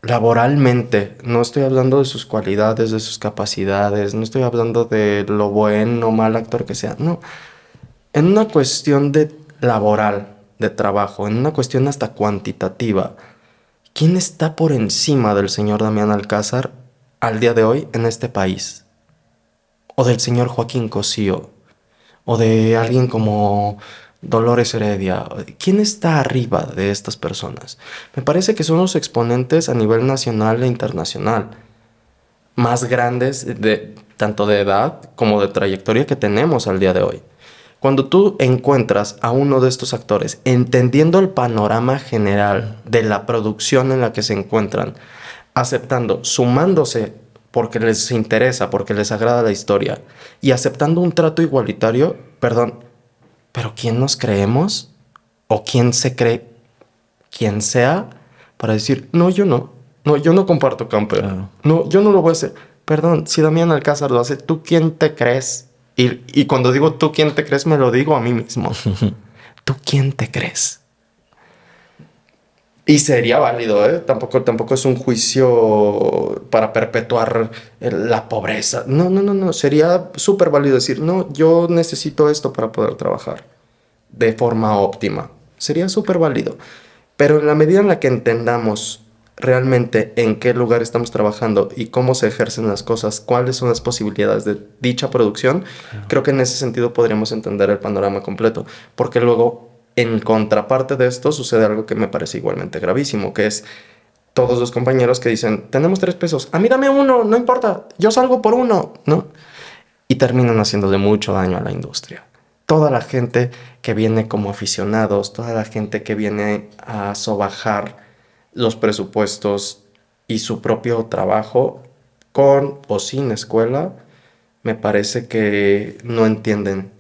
laboralmente? No estoy hablando de sus cualidades, de sus capacidades, no estoy hablando de lo buen o mal actor que sea, no. En una cuestión de laboral, de trabajo, en una cuestión hasta cuantitativa, ¿quién está por encima del señor Damián Alcázar al día de hoy en este país? ¿O del señor Joaquín Cosío? ¿O de alguien como Dolores Heredia? ¿Quién está arriba de estas personas? Me parece que son los exponentes a nivel nacional e internacional más grandes de tanto de edad como de trayectoria que tenemos al día de hoy. Cuando tú encuentras a uno de estos actores, entendiendo el panorama general de la producción en la que se encuentran, aceptando, sumándose porque les interesa, porque les agrada la historia, y aceptando un trato igualitario, perdón, pero ¿quién nos creemos? ¿O quién se cree? ¿Quién sea para decir, no, yo no, no, yo no comparto camper, no, yo no lo voy a hacer. Perdón, si Damián Alcázar lo hace, ¿tú quién te crees? Y, cuando digo tú quién te crees, me lo digo a mí mismo. [LAUGHS] ¿Tú quién te crees? Y sería válido, ¿eh? Tampoco, tampoco es un juicio para perpetuar eh, la pobreza. No, no, no, no. Sería súper válido decir, no, yo necesito esto para poder trabajar de forma óptima. Sería súper válido. Pero en la medida en la que entendamos realmente en qué lugar estamos trabajando y cómo se ejercen las cosas, cuáles son las posibilidades de dicha producción, creo que en ese sentido podríamos entender el panorama completo, porque luego en contraparte de esto sucede algo que me parece igualmente gravísimo, que es todos los compañeros que dicen, tenemos tres pesos, a ah, mí dame uno, no importa, yo salgo por uno, ¿no? Y terminan haciéndole mucho daño a la industria toda la gente que viene como aficionados, toda la gente que viene a sobajar los presupuestos y su propio trabajo con o sin escuela, me parece que no entienden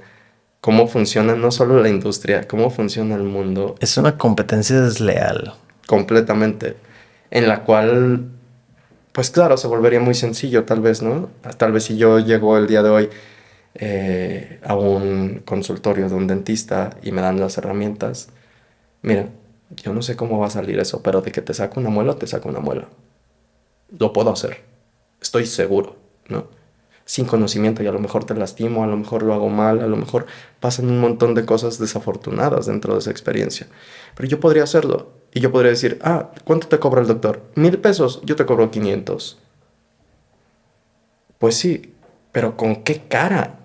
cómo funciona no solo la industria, cómo funciona el mundo. Es una competencia desleal. Completamente. En la cual, pues claro, se volvería muy sencillo tal vez, ¿no? Tal vez si yo llego el día de hoy eh, a un consultorio de un dentista y me dan las herramientas, mira, yo no sé cómo va a salir eso, pero de que te saco una muela, te saco una muela. Lo puedo hacer. Estoy seguro, ¿no? Sin conocimiento y a lo mejor te lastimo, a lo mejor lo hago mal, a lo mejor pasan un montón de cosas desafortunadas dentro de esa experiencia. Pero yo podría hacerlo y yo podría decir, ah, ¿cuánto te cobra el doctor? Mil pesos, yo te cobro 500. Pues sí, pero ¿con qué cara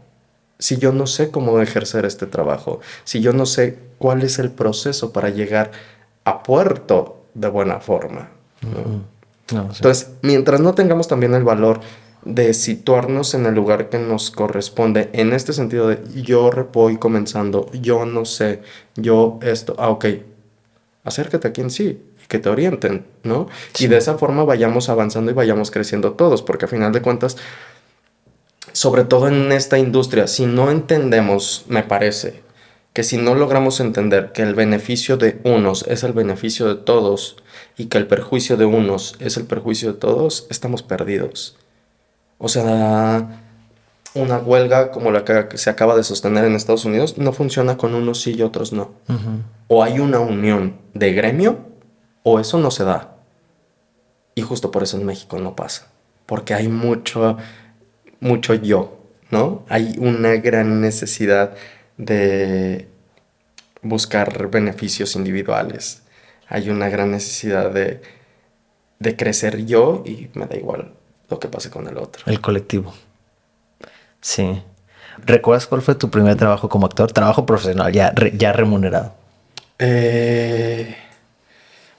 si yo no sé cómo ejercer este trabajo, si yo no sé cuál es el proceso para llegar a puerto de buena forma. Entonces, mientras no tengamos también el valor de situarnos en el lugar que nos corresponde, en este sentido de yo voy comenzando, yo no sé, yo esto, ah, ok, acércate a quien sí, que te orienten, ¿no? Y de esa forma vayamos avanzando y vayamos creciendo todos, porque a final de cuentas sobre todo en esta industria, si no entendemos, me parece, que si no logramos entender que el beneficio de unos es el beneficio de todos y que el perjuicio de unos es el perjuicio de todos, estamos perdidos. O sea, una huelga como la que se acaba de sostener en Estados Unidos no funciona con unos sí y otros no. O hay una unión de gremio o eso no se da. Y justo por eso en México no pasa. Porque hay mucho mucho yo, ¿no? Hay una gran necesidad de buscar beneficios individuales. Hay una gran necesidad de, crecer yo y me da igual lo que pase con el otro. El colectivo. Sí. ¿Recuerdas cuál fue tu primer trabajo como actor? Trabajo profesional, ya, ya remunerado. Eh...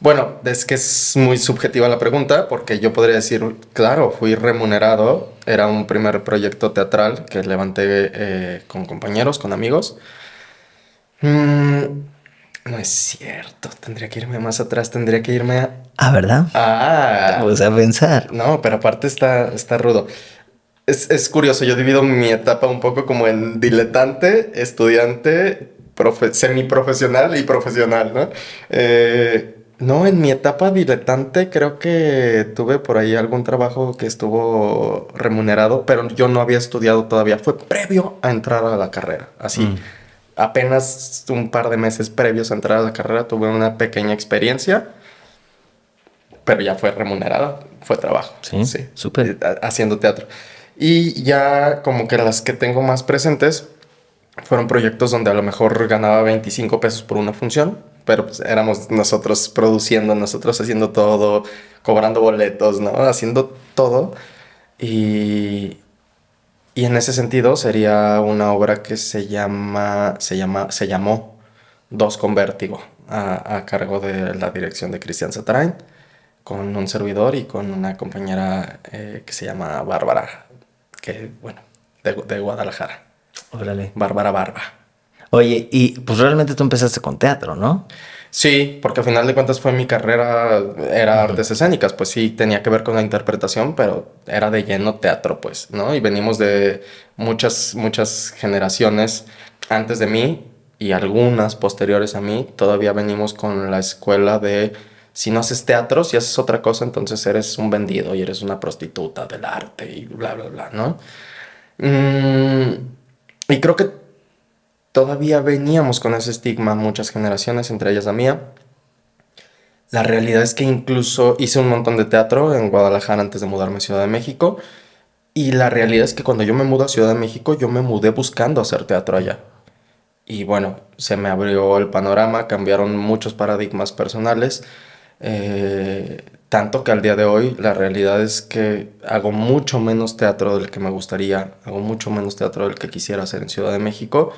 Bueno, es que es muy subjetiva la pregunta, porque yo podría decir, claro, fui remunerado, era un primer proyecto teatral que levanté eh, con compañeros, con amigos. Mm, no es cierto, tendría que irme más atrás, tendría que irme a... Ah, ¿verdad? Ah. Vamos a pensar. No, pero aparte está, está rudo. Es, es curioso, yo divido mi etapa un poco como en diletante, estudiante, semiprofesional y profesional, ¿no? Eh, no, en mi etapa diletante creo que tuve por ahí algún trabajo que estuvo remunerado, pero yo no había estudiado todavía. Fue previo a entrar a la carrera. Así, mm. apenas un par de meses previos a entrar a la carrera tuve una pequeña experiencia, pero ya fue remunerada, fue trabajo. Sí, sí. Súper. Eh, haciendo teatro. Y ya como que las que tengo más presentes fueron proyectos donde a lo mejor ganaba 25 pesos por una función pero pues éramos nosotros produciendo, nosotros haciendo todo, cobrando boletos, ¿no? Haciendo todo. Y, y en ese sentido sería una obra que se llama, se llama, se llamó Dos con Vértigo, a, cargo de la dirección de Cristian Satrain, con un servidor y con una compañera eh, que se llama Bárbara, que, bueno, de, de Guadalajara. Órale. Bárbara Barba. Oye, y pues realmente tú empezaste con teatro, ¿no? Sí, porque al final de cuentas fue mi carrera, era artes escénicas, pues sí tenía que ver con la interpretación, pero era de lleno teatro, pues, ¿no? Y venimos de muchas, muchas generaciones antes de mí y algunas posteriores a mí, todavía venimos con la escuela de si no haces teatro, si haces otra cosa, entonces eres un vendido y eres una prostituta del arte y bla, bla, bla, ¿no? Mm, y creo que todavía veníamos con ese estigma muchas generaciones, entre ellas la mía. La realidad es que incluso hice un montón de teatro en Guadalajara antes de mudarme a Ciudad de México. Y la realidad es que cuando yo me mudo a Ciudad de México, yo me mudé buscando hacer teatro allá. Y bueno, se me abrió el panorama, cambiaron muchos paradigmas personales. Eh, tanto que al día de hoy la realidad es que hago mucho menos teatro del que me gustaría, hago mucho menos teatro del que quisiera hacer en Ciudad de México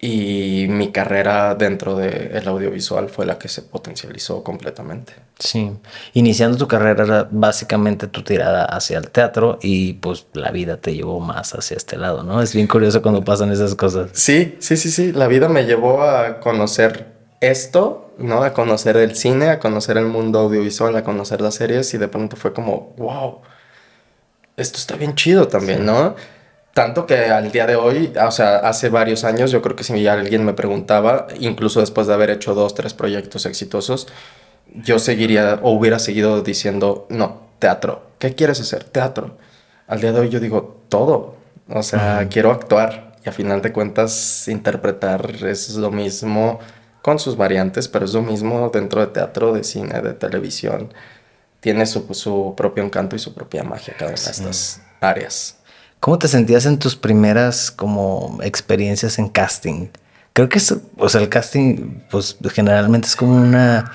y mi carrera dentro del audiovisual fue la que se potencializó completamente. Sí, iniciando tu carrera era básicamente tu tirada hacia el teatro y pues la vida te llevó más hacia este lado, ¿no? Es bien curioso cuando pasan esas cosas. Sí, sí, sí, sí, la vida me llevó a conocer esto, ¿no? A conocer el cine, a conocer el mundo audiovisual, a conocer las series y de pronto fue como, wow, esto está bien chido también, ¿no? Tanto que al día de hoy, o sea, hace varios años, yo creo que si alguien me preguntaba, incluso después de haber hecho dos, tres proyectos exitosos, yo seguiría o hubiera seguido diciendo, no, teatro. ¿Qué quieres hacer? Teatro. Al día de hoy yo digo, todo. O sea, quiero actuar. Y a final de cuentas, interpretar es lo mismo con sus variantes, pero es lo mismo dentro de teatro, de cine, de televisión. Tiene su, su propio encanto y su propia magia cada una de estas áreas. ¿Cómo te sentías en tus primeras como experiencias en casting? Creo que el casting, pues generalmente es como una,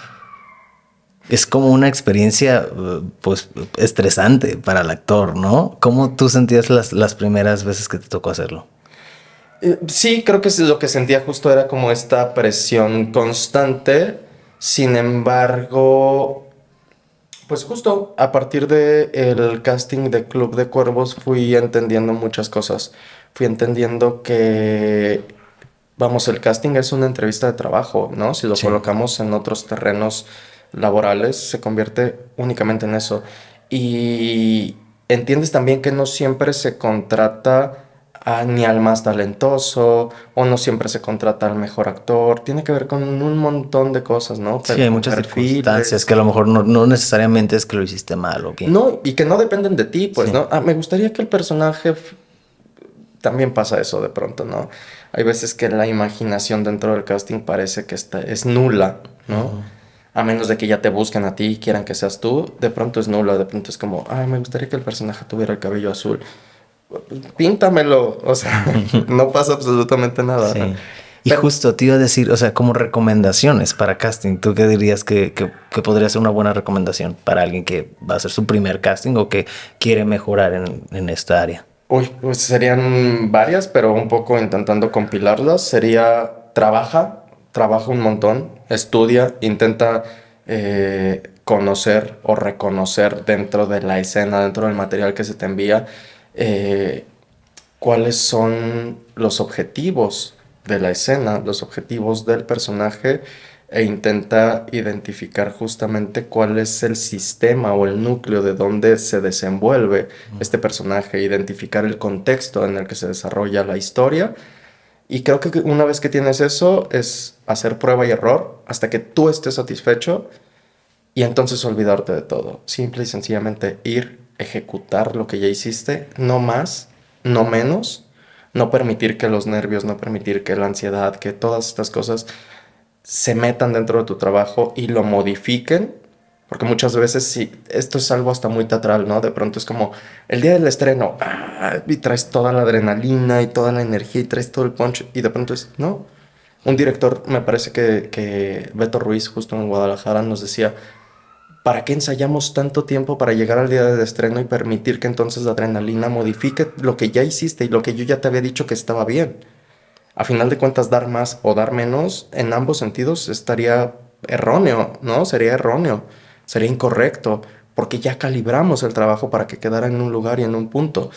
es como una experiencia, eh, pues estresante para el actor, ¿no? ¿Cómo tú sentías las, las primeras veces que te tocó hacerlo? Eh, sí, creo que lo que sentía justo era como esta presión constante. Sin embargo, pues justo a partir del el casting de Club de Cuervos fui entendiendo muchas cosas. Fui entendiendo que, vamos, el casting es una entrevista de trabajo, ¿no? Si lo colocamos en otros terrenos laborales, se convierte únicamente en eso. Y entiendes también que no siempre se contrata ni al más talentoso, o no siempre se contrata al mejor actor. Tiene que ver con un montón de cosas, ¿no? sí, hay muchas circunstancias que a lo mejor no, necesariamente es que lo hiciste mal o No, y que no dependen de ti, pues, ¿no? Ah, me gustaría que el personaje también pasa eso de pronto, ¿no? Hay veces que la imaginación dentro del casting parece que está, es nula, ¿no? A menos de que ya te busquen a ti y quieran que seas tú, de pronto es nula, de pronto es como, ay, me gustaría que el personaje tuviera el cabello azul píntamelo, o sea, [LAUGHS] no pasa absolutamente nada. Y justo te iba a decir, o sea, como recomendaciones para casting, ¿tú qué dirías que, podría ser una buena recomendación para alguien que va a hacer su primer casting o que quiere mejorar en, esta área? Uy, pues serían varias, pero un poco intentando compilarlas. Sería trabaja, trabaja un montón, estudia, intenta eh, conocer o reconocer dentro de la escena, dentro del material que se te envía, eh, cuáles son los objetivos de la escena, los objetivos del personaje e intenta identificar justamente cuál es el sistema o el núcleo de donde se desenvuelve este personaje, identificar el contexto en el que se desarrolla la historia. Y creo que una vez que tienes eso es hacer prueba y error hasta que tú estés satisfecho y entonces olvidarte de todo. Simple y sencillamente ir ejecutar lo que ya hiciste, no más, no menos, no permitir que los nervios, no permitir que la ansiedad, que todas estas cosas se metan dentro de tu trabajo y lo modifiquen. Porque muchas veces si esto es algo hasta muy teatral, ¿no? De pronto es como el día del estreno, ah, y traes toda la adrenalina y toda la energía y traes todo el punch, y de pronto es, no. Un director, me parece que, que Beto Ruiz, justo en Guadalajara, nos decía, ¿para qué ensayamos tanto tiempo para llegar al día de estreno y permitir que entonces la adrenalina modifique lo que ya hiciste y lo que yo ya te había dicho que estaba bien? A final de cuentas, dar más o dar menos en ambos sentidos estaría erróneo, ¿no? Sería erróneo, sería incorrecto, porque ya calibramos el trabajo para que quedara en un lugar y en un punto.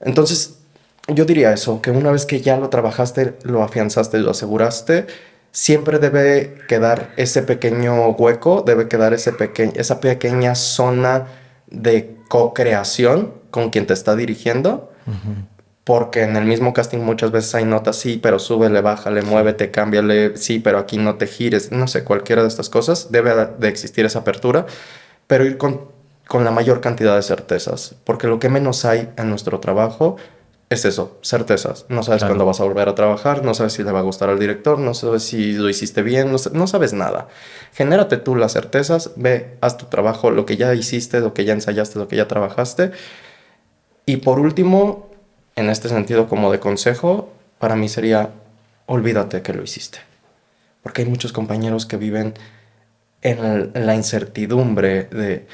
Entonces, yo diría eso, que una vez que ya lo trabajaste, lo afianzaste, lo aseguraste, siempre debe quedar ese pequeño hueco, debe quedar ese esa pequeña zona de co-creación con quien te está dirigiendo. Porque en el mismo casting muchas veces hay notas, sí, pero súbele, bájale, muévete, cámbiale, sí, pero aquí no te gires, no sé, cualquiera de estas cosas. Debe de existir esa apertura, pero ir con, con la mayor cantidad de certezas. Porque lo que menos hay en nuestro trabajo es eso, certezas. No sabes cuándo vas a volver a trabajar, no sabes si le va a gustar al director, no sabes si lo hiciste bien, no, sabes nada. Genérate tú las certezas, ve, haz tu trabajo, lo que ya hiciste, lo que ya ensayaste, lo que ya trabajaste. Y por último, en este sentido como de consejo, para mí sería, olvídate que lo hiciste. Porque hay muchos compañeros que viven en la incertidumbre de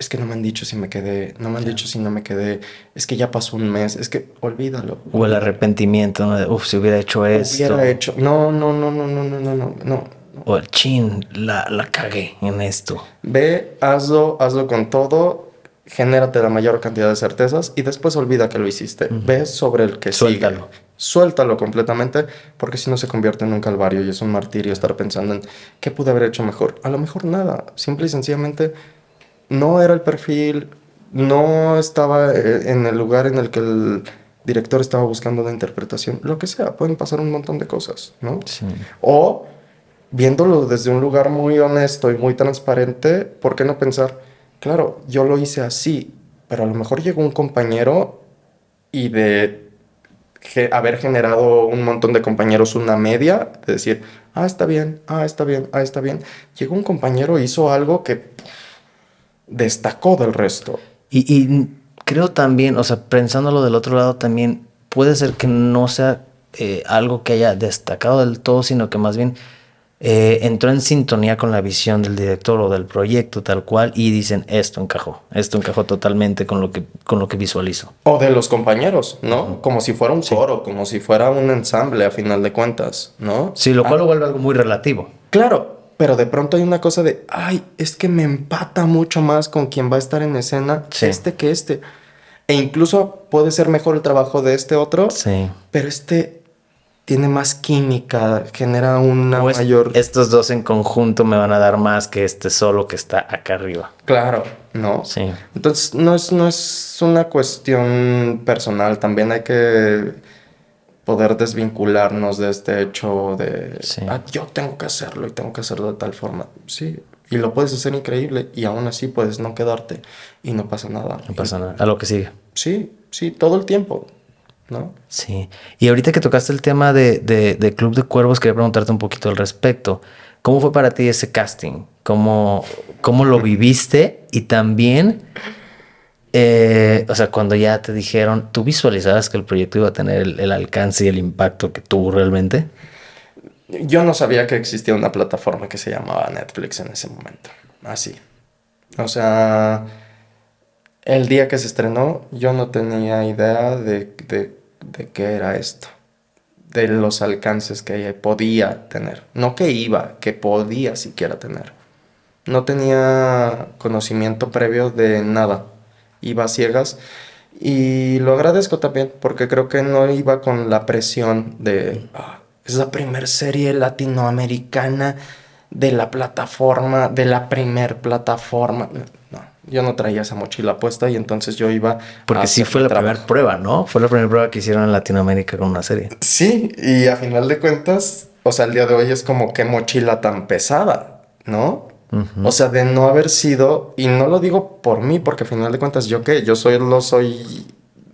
es que no me han dicho si me quedé, no me han dicho si no me quedé, es que ya pasó un mes, es que olvídalo. O el arrepentimiento, ¿no? si hubiera hecho esto. Hubiera hecho, no, no, no, no, no, no, no, no. O el chin, la, la cagué en esto. Ve, hazlo, hazlo con todo, genérate la mayor cantidad de certezas y después olvida que lo hiciste. Ve sobre el que Suéltalo. Sigue. Suéltalo completamente porque si no se convierte en un calvario y es un martirio estar pensando en qué pude haber hecho mejor. A lo mejor nada, simple y sencillamente no era el perfil, no estaba eh, en el lugar en el que el director estaba buscando la interpretación, lo que sea, pueden pasar un montón de cosas, ¿no? O viéndolo desde un lugar muy honesto y muy transparente, ¿por qué no pensar, claro, yo lo hice así, pero a lo mejor llegó un compañero y de haber generado un montón de compañeros una media, de decir, ah, está bien, ah, está bien, ah, está bien, llegó un compañero hizo algo que destacó del resto. Y, creo también, o sea, pensándolo del otro lado también, puede ser que no sea eh, algo que haya destacado del todo, sino que más bien eh, entró en sintonía con la visión del director o del proyecto tal cual y dicen esto encajó, esto encajó totalmente con lo que, con lo que visualizo. O de los compañeros, ¿no? Como si fuera un coro, como si fuera un ensamble a final de cuentas, ¿no? Sí, lo cual ah. lo vuelve algo muy relativo. Claro, pero de pronto hay una cosa de, ay, es que me empata mucho más con quien va a estar en escena este que este. E incluso puede ser mejor el trabajo de este otro, sí. pero este tiene más química, genera una mayor... Estos dos en conjunto me van a dar más que este solo que está acá arriba. Claro, ¿no? Sí. Entonces no es, no es una cuestión personal, también hay que poder desvincularnos de este hecho de ah, yo tengo que hacerlo y tengo que hacerlo de tal forma. Sí, y lo puedes hacer increíble y aún así puedes no quedarte y no pasa nada. No pasa nada. A lo que sigue. Sí, sí, todo el tiempo. ¿No? Sí. Y ahorita que tocaste el tema de, Club de Cuervos, quería preguntarte un poquito al respecto. ¿Cómo fue para ti ese casting? ¿Cómo, cómo lo viviste? Y también, eh, o sea, cuando ya te dijeron, ¿tú visualizabas que el proyecto iba a tener el, alcance y el impacto que tuvo realmente? Yo no sabía que existía una plataforma que se llamaba Netflix en ese momento. Así. O sea, el día que se estrenó, yo no tenía idea de, de qué era esto. De los alcances que podía tener. No que iba, que podía siquiera tener. No tenía conocimiento previo de nada iba a ciegas. Y lo agradezco también, porque creo que no iba con la presión de, ah, es la primer serie latinoamericana de la plataforma, de la primer plataforma. No, yo no traía esa mochila puesta y entonces yo iba... Porque sí fue la primera prueba, ¿no? Fue la primera prueba que hicieron en Latinoamérica con una serie. Sí, y a final de cuentas, o sea, el día de hoy es como qué mochila tan pesada, ¿no? O sea, de no haber sido, y no lo digo por mí, porque al final de cuentas yo qué, yo soy, lo soy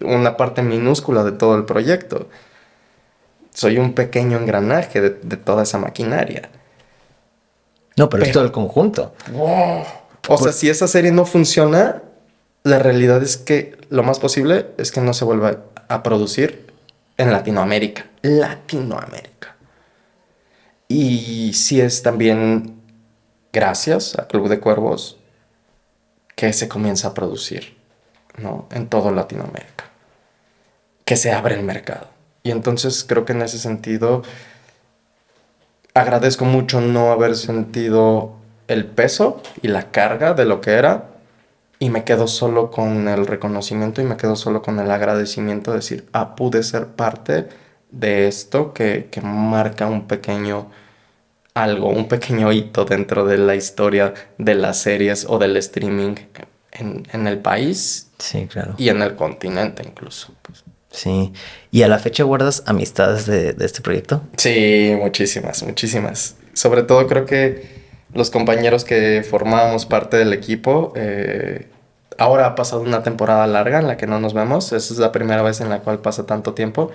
una parte minúscula de todo el proyecto. Soy un pequeño engranaje de, toda esa maquinaria. No, pero, es todo el conjunto. O sea, si esa serie no funciona, la realidad es que lo más posible es que no se vuelva a producir en Latinoamérica. Latinoamérica. Y si es también gracias a Club de Cuervos que se comienza a producir en todo Latinoamérica, que se abre el mercado. Y entonces creo que en ese sentido agradezco mucho no haber sentido el peso y la carga de lo que era y me quedo solo con el reconocimiento y me quedo solo con el agradecimiento de decir, ah, pude ser parte de esto que marca un pequeño algo, un pequeño hito dentro de la historia de las series o del streaming en, el país. Sí, claro. Y en el continente incluso. Pues. Sí. ¿Y a la fecha guardas amistades de, este proyecto? Sí, muchísimas, muchísimas. Sobre todo creo que los compañeros que formábamos parte del equipo, eh, ahora ha pasado una temporada larga en la que no nos vemos. Esa es la primera vez en la cual pasa tanto tiempo.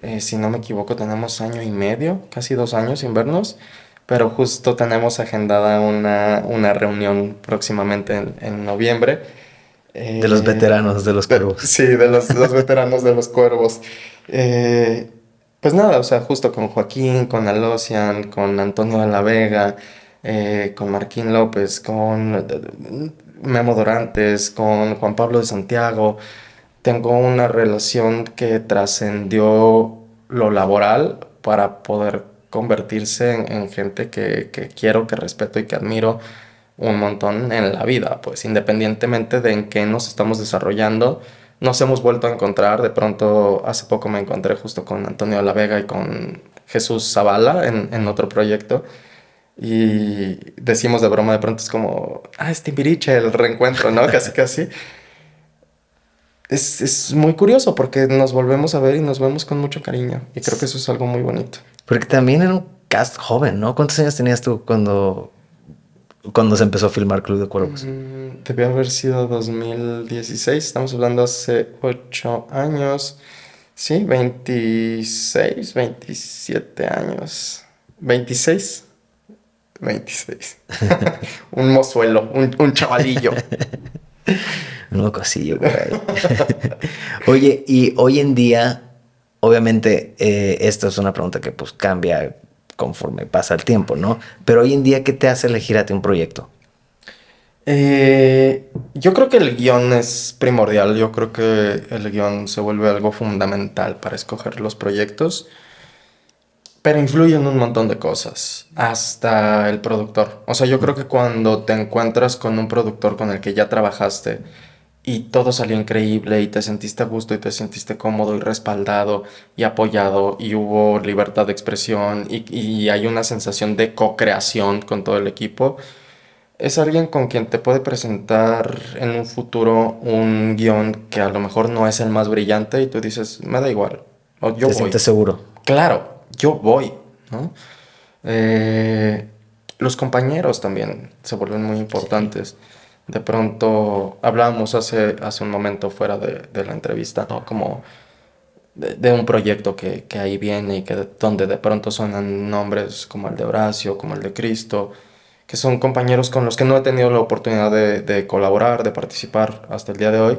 Eh, si no me equivoco, tenemos año y medio, casi dos años sin vernos, pero justo tenemos agendada una, una reunión próximamente en, noviembre. de los eh, veteranos de los cuervos. [LAUGHS] sí, de los, los, veteranos de los cuervos. Eh, pues nada, o sea, justo con Joaquín, con Alocian, con Antonio de la Vega, con Marquín López, con Memo Dorantes, con Juan Pablo de Santiago tengo una relación que trascendió lo laboral para poder convertirse en, gente que, quiero, que respeto y que admiro un montón en la vida. Pues independientemente de en qué nos estamos desarrollando, nos hemos vuelto a encontrar. De pronto, hace poco me encontré justo con Antonio de la Vega y con Jesús Zavala en, en otro proyecto. Y decimos de broma, de pronto es como, ah, es Timbiriche, el reencuentro, ¿no? [LAUGHS] Casi, casi es, muy curioso porque nos volvemos a ver y nos vemos con mucho cariño. Y creo que eso es algo muy bonito. Porque también era un cast joven, ¿no? ¿Cuántos años tenías tú cuando, cuando se empezó a filmar Club de Cuervos? Mm, haber sido 2016, estamos hablando hace ocho años. Sí, 26, 27 años. 26. 26. [LAUGHS] un mozuelo, un, un chavalillo. [LAUGHS] un cosillo. yo [LAUGHS] Oye, y hoy en día, obviamente, eh, esta es una pregunta que pues cambia conforme pasa el tiempo, ¿no? Pero hoy en día, ¿qué te hace elegir a ti un proyecto? Eh, yo creo que el guión es primordial, yo creo que el guión se vuelve algo fundamental para escoger los proyectos, pero influye en un montón de cosas, hasta el productor. O sea, yo creo que cuando te encuentras con un productor con el que ya trabajaste, y todo salió increíble y te sentiste a gusto y te sentiste cómodo y respaldado y apoyado y hubo libertad de expresión y, hay una sensación de co-creación con todo el equipo, es alguien con quien te puede presentar en un futuro un guión que a lo mejor no es el más brillante y tú dices, me da igual. O yo te voy. sientes seguro. Claro, yo voy. Eh, los compañeros también se vuelven muy importantes de pronto hablábamos hace, hace un momento fuera de, la entrevista, ¿no? Como de, un proyecto que, que, ahí viene y que donde de pronto suenan nombres como el de Horacio, como el de Cristo, que son compañeros con los que no he tenido la oportunidad de, colaborar, de participar hasta el día de hoy,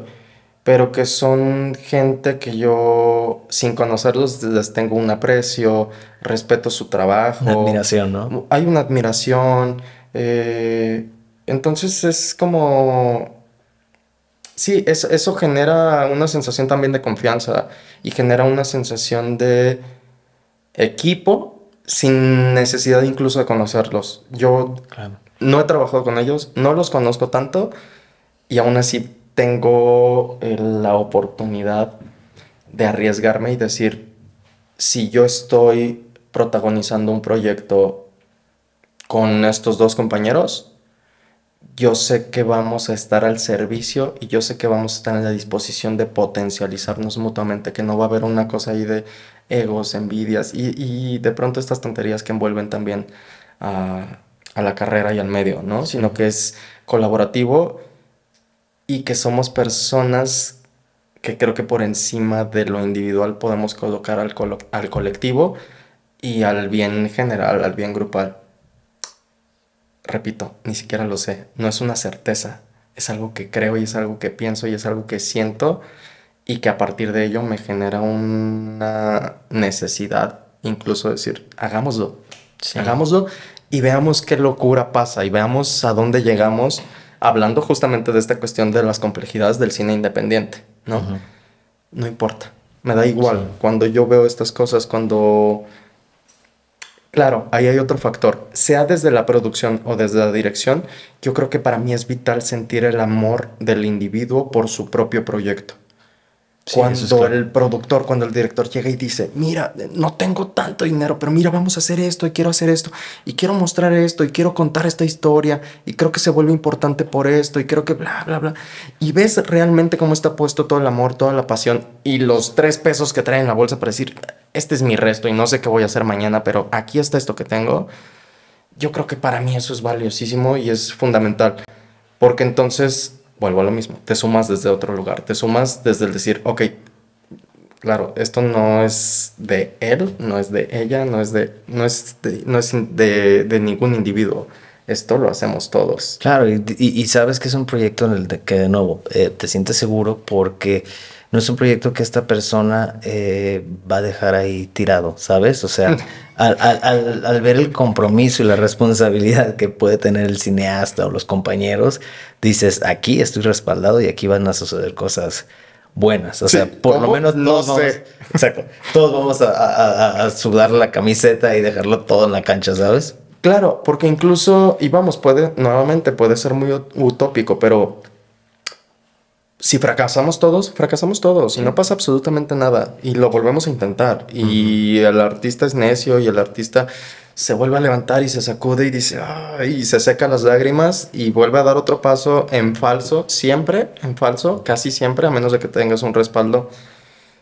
pero que son gente que yo, sin conocerlos, les tengo un aprecio, respeto su trabajo. admiración, ¿no? Hay una admiración. Eh, entonces es como... Sí, eso genera una sensación también de confianza y genera una sensación de equipo sin necesidad incluso de conocerlos. Yo no he trabajado con ellos, no los conozco tanto y aún así tengo eh, la oportunidad de arriesgarme y decir, si yo estoy protagonizando un proyecto con estos dos compañeros, yo sé que vamos a estar al servicio y yo sé que vamos a estar a la disposición de potencializarnos mutuamente, que no va a haber una cosa ahí de egos, envidias y, de pronto estas tonterías que envuelven también a, la carrera y al medio, ¿no? Sino que es colaborativo y que somos personas que creo que por encima de lo individual podemos colocar al colectivo y al bien general, al bien grupal repito, ni siquiera lo sé, no es una certeza, es algo que creo y es algo que pienso y es algo que siento y que a partir de ello me genera una necesidad, incluso decir, hagámoslo, hagámoslo y veamos qué locura pasa y veamos a dónde llegamos hablando justamente de esta cuestión de las complejidades del cine independiente, ¿no? No importa, me da igual, cuando yo veo estas cosas, cuando Claro, ahí hay otro factor. Sea desde la producción o desde la dirección, yo creo que para mí es vital sentir el amor del individuo por su propio proyecto cuando el productor, cuando el director llega y dice, mira, no tengo tanto dinero, pero mira, vamos a hacer esto y quiero hacer esto y quiero mostrar esto y quiero contar esta historia y creo que se vuelve importante por esto y creo que bla, bla, bla. Y ves realmente cómo está puesto todo el amor, toda la pasión y los tres pesos que trae en la bolsa para decir, este es mi resto y no sé qué voy a hacer mañana, pero aquí está esto que tengo. Yo creo que para mí eso es valiosísimo y es fundamental, porque entonces vuelvo a lo mismo, te sumas desde otro lugar, te sumas desde el decir, ok, claro, esto no es de él, no es de ella, no es de, no de, ningún individuo. Esto lo hacemos todos. Claro, y, sabes que es un proyecto en el que de nuevo eh, te sientes seguro porque no es un proyecto que esta persona eh, va a dejar ahí tirado, ¿sabes? O sea, [LAUGHS] al, ver el compromiso y la responsabilidad que puede tener el cineasta o los compañeros, dices, aquí estoy respaldado y aquí van a suceder cosas buenas. O sea, por lo menos todos vamos, exacto, todos vamos a, a sudar la camiseta y dejarlo todo en la cancha, ¿sabes? Claro, porque incluso, y vamos, puede, nuevamente puede ser muy utópico, pero si fracasamos todos, fracasamos todos y no pasa absolutamente nada y lo volvemos a intentar y el artista es necio y el artista se vuelve a levantar y se sacude y dice ¡ay! y se seca las lágrimas y vuelve a dar otro paso en falso, siempre en falso, casi siempre a menos de que tengas un respaldo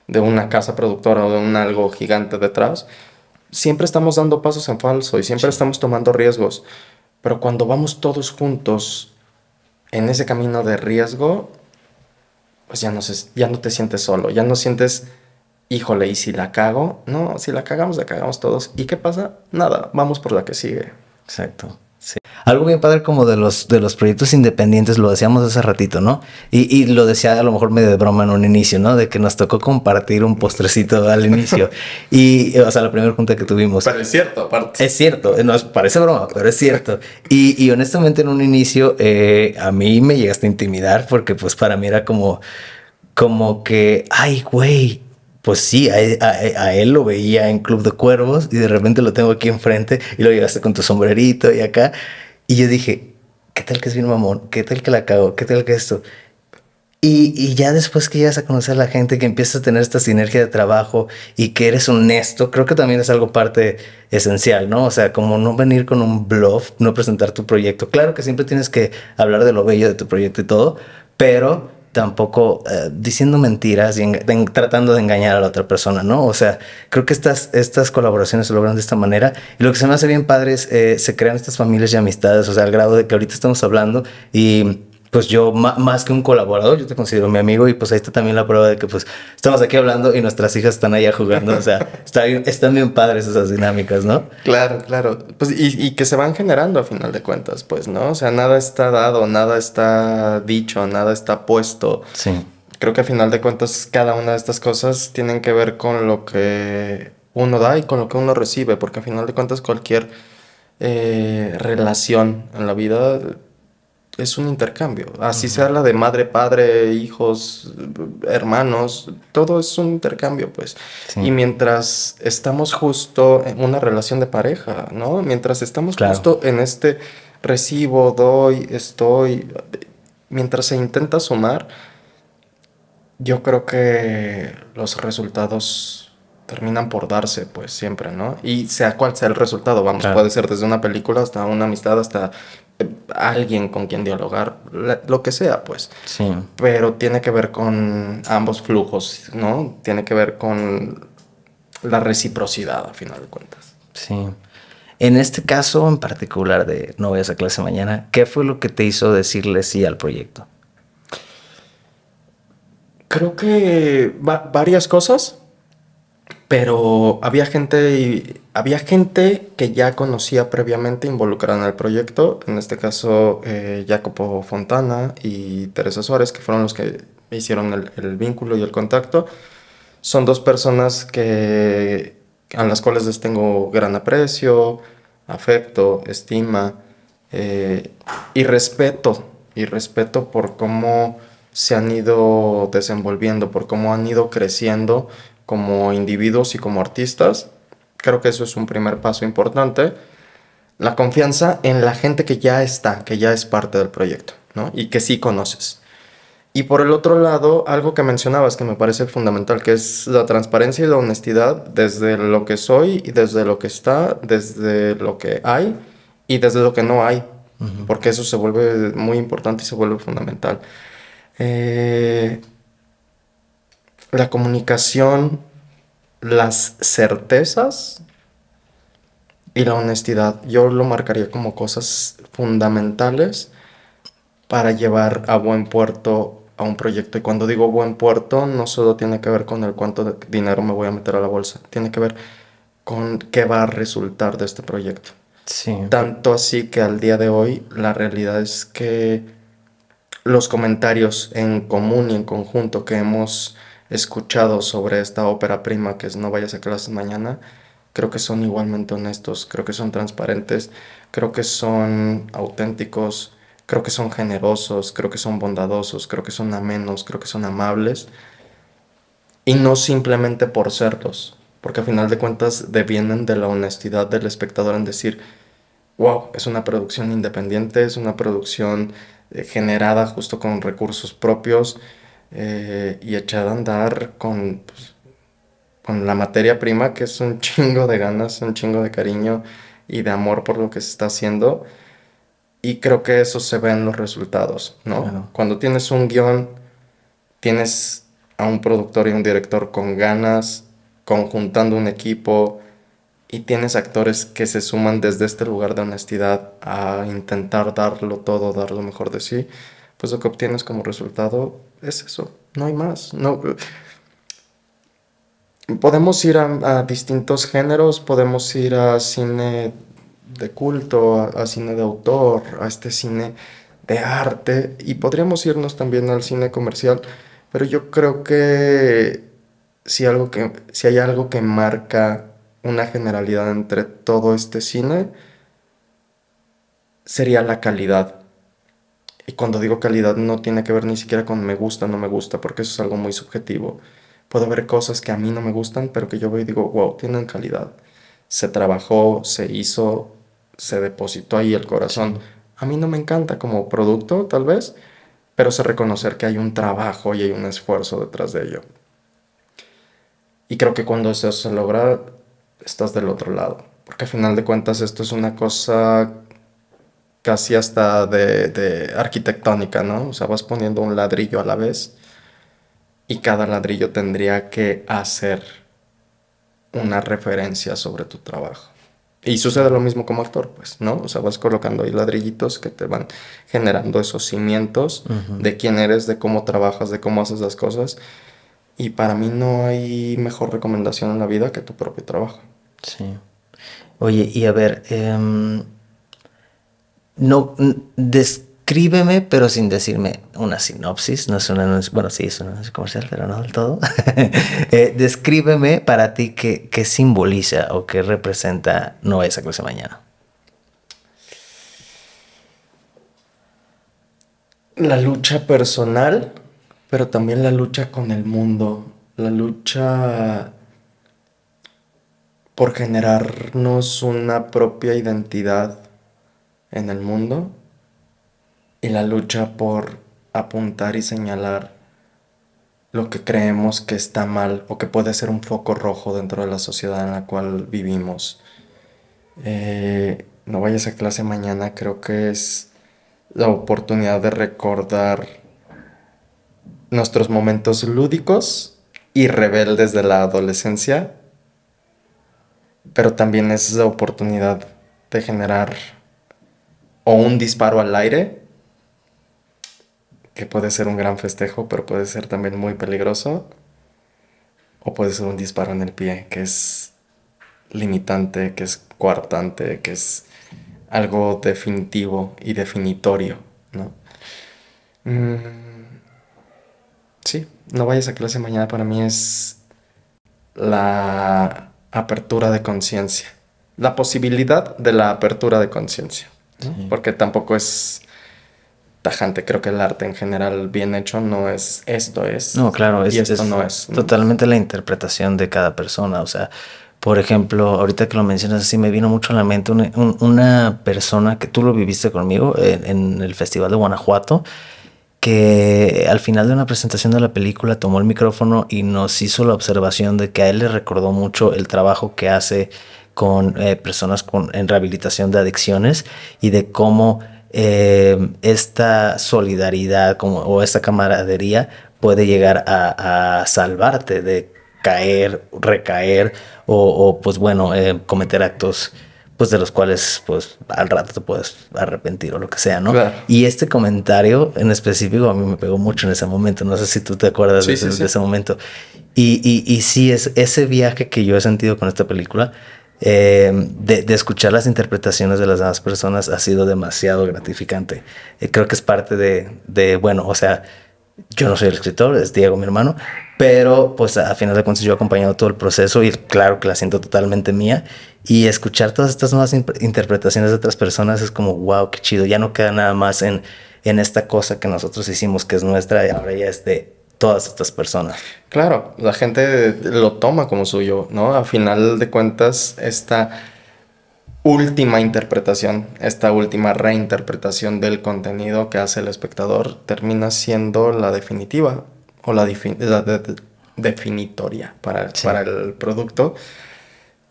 de una casa productora o de un algo gigante detrás. Siempre estamos dando pasos en falso y siempre estamos tomando riesgos, pero cuando vamos todos juntos en ese camino de riesgo, pues ya no, ya no te sientes solo, ya no sientes, híjole, ¿y si la cago? No, si la cagamos, la cagamos todos. ¿Y qué pasa? Nada, vamos por la que sigue. Exacto. Algo bien padre como de los, de los proyectos independientes, lo decíamos hace ratito, ¿no? Y, lo decía a lo mejor medio de broma en un inicio, ¿no? De que nos tocó compartir un postrecito al inicio. [LAUGHS] y, o sea, la primera junta que tuvimos. Pero es cierto, aparte. Es cierto, no, parece broma, pero es cierto. y, honestamente en un inicio eh, a mí me llegaste a intimidar porque pues para mí era como, como que, ay, güey, pues sí, a, él lo veía en Club de Cuervos y de repente lo tengo aquí enfrente y lo llevaste con tu sombrerito y acá. Y yo dije, ¿qué tal que es bien mamón? ¿Qué tal que la cago? ¿Qué tal que esto? Y, y ya después que llegas a conocer a la gente, que empiezas a tener esta sinergia de trabajo y que eres honesto, creo que también es algo parte esencial, ¿no? O sea, como no venir con un bluff, no presentar tu proyecto. Claro que siempre tienes que hablar de lo bello de tu proyecto y todo, pero tampoco eh, diciendo mentiras y tratando de engañar a la otra persona, ¿no? O sea, creo que estas, estas colaboraciones se logran de esta manera. Y lo que se me hace bien padre es, eh, se crean estas familias y amistades, o sea, al grado de que ahorita estamos hablando y pues yo más que un colaborador, yo te considero mi amigo y pues ahí está también la prueba de que pues estamos aquí hablando y nuestras hijas están allá jugando, o sea, [LAUGHS] está están bien padres esas dinámicas, ¿no? Claro, claro, pues y, que se van generando a final de cuentas, pues, ¿no? O sea, nada está dado, nada está dicho, nada está puesto. Sí. Creo que a final de cuentas cada una de estas cosas tienen que ver con lo que uno da y con lo que uno recibe, porque a final de cuentas cualquier eh, relación en la vida es un intercambio. Así se habla de madre, padre, hijos, hermanos, todo es un intercambio, pues. Y mientras estamos justo en una relación de pareja, ¿no? Mientras estamos justo en este recibo, doy, estoy, mientras se intenta sumar, yo creo que los resultados terminan por darse, pues siempre, ¿no? Y sea cual sea el resultado, vamos, puede ser desde una película hasta una amistad, hasta alguien con quien dialogar, lo que sea, pues. Sí. Pero tiene que ver con ambos flujos, ¿no? Tiene que ver con la reciprocidad, a final de cuentas. Sí. En este caso en particular de no voy a clase mañana, ¿qué fue lo que te hizo decirle sí al proyecto? Creo que varias cosas pero había gente, había gente que ya conocía previamente involucrada en el proyecto, en este caso eh, Jacopo Fontana y Teresa Suárez, que fueron los que hicieron el, vínculo y el contacto. Son dos personas que, a las cuales les tengo gran aprecio, afecto, estima eh, y respeto, y respeto por cómo se han ido desenvolviendo, por cómo han ido creciendo como individuos y como artistas. Creo que eso es un primer paso importante. La confianza en la gente que ya está, que ya es parte del proyecto, ¿no? Y que sí conoces. Y por el otro lado, algo que mencionabas que me parece fundamental, que es la transparencia y la honestidad desde lo que soy y desde lo que está, desde lo que hay y desde lo que no hay, porque eso se vuelve muy importante y se vuelve fundamental. Eh, la comunicación, las certezas y la honestidad. Yo lo marcaría como cosas fundamentales para llevar a buen puerto a un proyecto. Y cuando digo buen puerto, no solo tiene que ver con el cuánto dinero me voy a meter a la bolsa, tiene que ver con qué va a resultar de este proyecto. Sí. Tanto así que al día de hoy la realidad es que los comentarios en común y en conjunto que hemos escuchado sobre esta ópera prima que es No vayas a clases mañana, creo que son igualmente honestos, creo que son transparentes, creo que son auténticos, creo que son generosos, creo que son bondadosos, creo que son amenos, creo que son amables. Y no simplemente por serlos, porque a final de cuentas devienen de la honestidad del espectador en decir, wow, es una producción independiente, es una producción eh, generada justo con recursos propios, eh, y echar a andar con, pues, con la materia prima, que es un [LAUGHS] chingo de ganas, un chingo de cariño y de amor por lo que se está haciendo. Y creo que eso se ve en los resultados, ¿no? Cuando tienes un guión, tienes a un productor y un director con ganas, conjuntando un equipo, y tienes actores que se suman desde este lugar de honestidad a intentar darlo todo, dar lo mejor de sí, pues lo que obtienes como resultado es eso, no hay más. No. Podemos ir a, distintos géneros, podemos ir a cine de culto, a, a, cine de autor, a este cine de arte y podríamos irnos también al cine comercial, pero yo creo que si, algo que, si hay algo que marca una generalidad entre todo este cine, sería la calidad y cuando digo calidad no tiene que ver ni siquiera con me gusta, no me gusta, porque eso es algo muy subjetivo. Puedo ver cosas que a mí no me gustan, pero que yo veo y digo, wow, tienen calidad. Se trabajó, se hizo, se depositó ahí el corazón. A mí no me encanta como producto, tal vez, pero sé reconocer que hay un trabajo y hay un esfuerzo detrás de ello. Y creo que cuando eso se logra, estás del otro lado. Porque al final de cuentas esto es una cosa casi hasta de, arquitectónica, ¿no? O sea, vas poniendo un ladrillo a la vez y cada ladrillo tendría que hacer una referencia sobre tu trabajo. Y sucede lo mismo como actor, pues, ¿no? O sea, vas colocando ahí ladrillitos que te van generando esos cimientos de quién eres, de cómo trabajas, de cómo haces las cosas. Y para mí no hay mejor recomendación en la vida que tu propio trabajo. Sí. Oye, y a ver, em, no descríbeme, pero sin decirme una sinopsis. No es un anuncio, bueno, sí, es un anuncio comercial, pero no del todo. [LAUGHS] Eh, descríbeme para ti qué, simboliza o qué representa No esa mañana. La lucha personal, pero también la lucha con el mundo, la lucha por generarnos una propia identidad en el mundo y la lucha por apuntar y señalar lo que creemos que está mal o que puede ser un foco rojo dentro de la sociedad en la cual vivimos. Eh, no vayas a clase mañana, creo que es la oportunidad de recordar nuestros momentos lúdicos y rebeldes de la adolescencia, pero también es la oportunidad de generar o un disparo al aire, que puede ser un gran festejo, pero puede ser también muy peligroso, o puede ser un disparo en el pie, que es limitante, que es coartante, que es algo definitivo y definitorio, ¿no? Mm, sí, no vayas a clase mañana para mí es la apertura de conciencia, la posibilidad de la apertura de conciencia porque tampoco es tajante. Creo que el arte en general bien hecho no es esto es. No, claro, esto no es. Totalmente la interpretación de cada persona. O sea, por ejemplo, ahorita que lo mencionas así, me vino mucho a la mente una, persona que tú lo viviste conmigo en, el Festival de Guanajuato, que al final de una presentación de la película tomó el micrófono y nos hizo la observación de que a él le recordó mucho el trabajo que hace con eh, personas con, en rehabilitación de adicciones y de cómo eh, esta solidaridad como, o esta camaradería puede llegar a, salvarte de caer, recaer o, pues bueno, eh, cometer actos pues de los cuales pues al rato te puedes arrepentir o lo que sea, ¿no? Y este comentario en específico a mí me pegó mucho en ese momento, no sé si tú te acuerdas de, ese momento. Y, y, y sí, es ese viaje que yo he sentido con esta película eh, de, escuchar las interpretaciones de las demás personas ha sido demasiado gratificante. Eh, creo que es parte de, bueno, o sea, yo no soy el escritor, es Diego mi hermano, pero pues a, final de cuentas yo he acompañado todo el proceso y claro que la siento totalmente mía y escuchar todas estas nuevas interpretaciones de otras personas es como, wow, qué chido, ya no queda nada más en, en esta cosa que nosotros hicimos que es nuestra y ahora ya es de todas estas personas. Claro, la gente lo toma como suyo, ¿no? A final de cuentas, esta última interpretación, esta última reinterpretación del contenido que hace el espectador termina siendo la definitiva o la, definitoria para, para el producto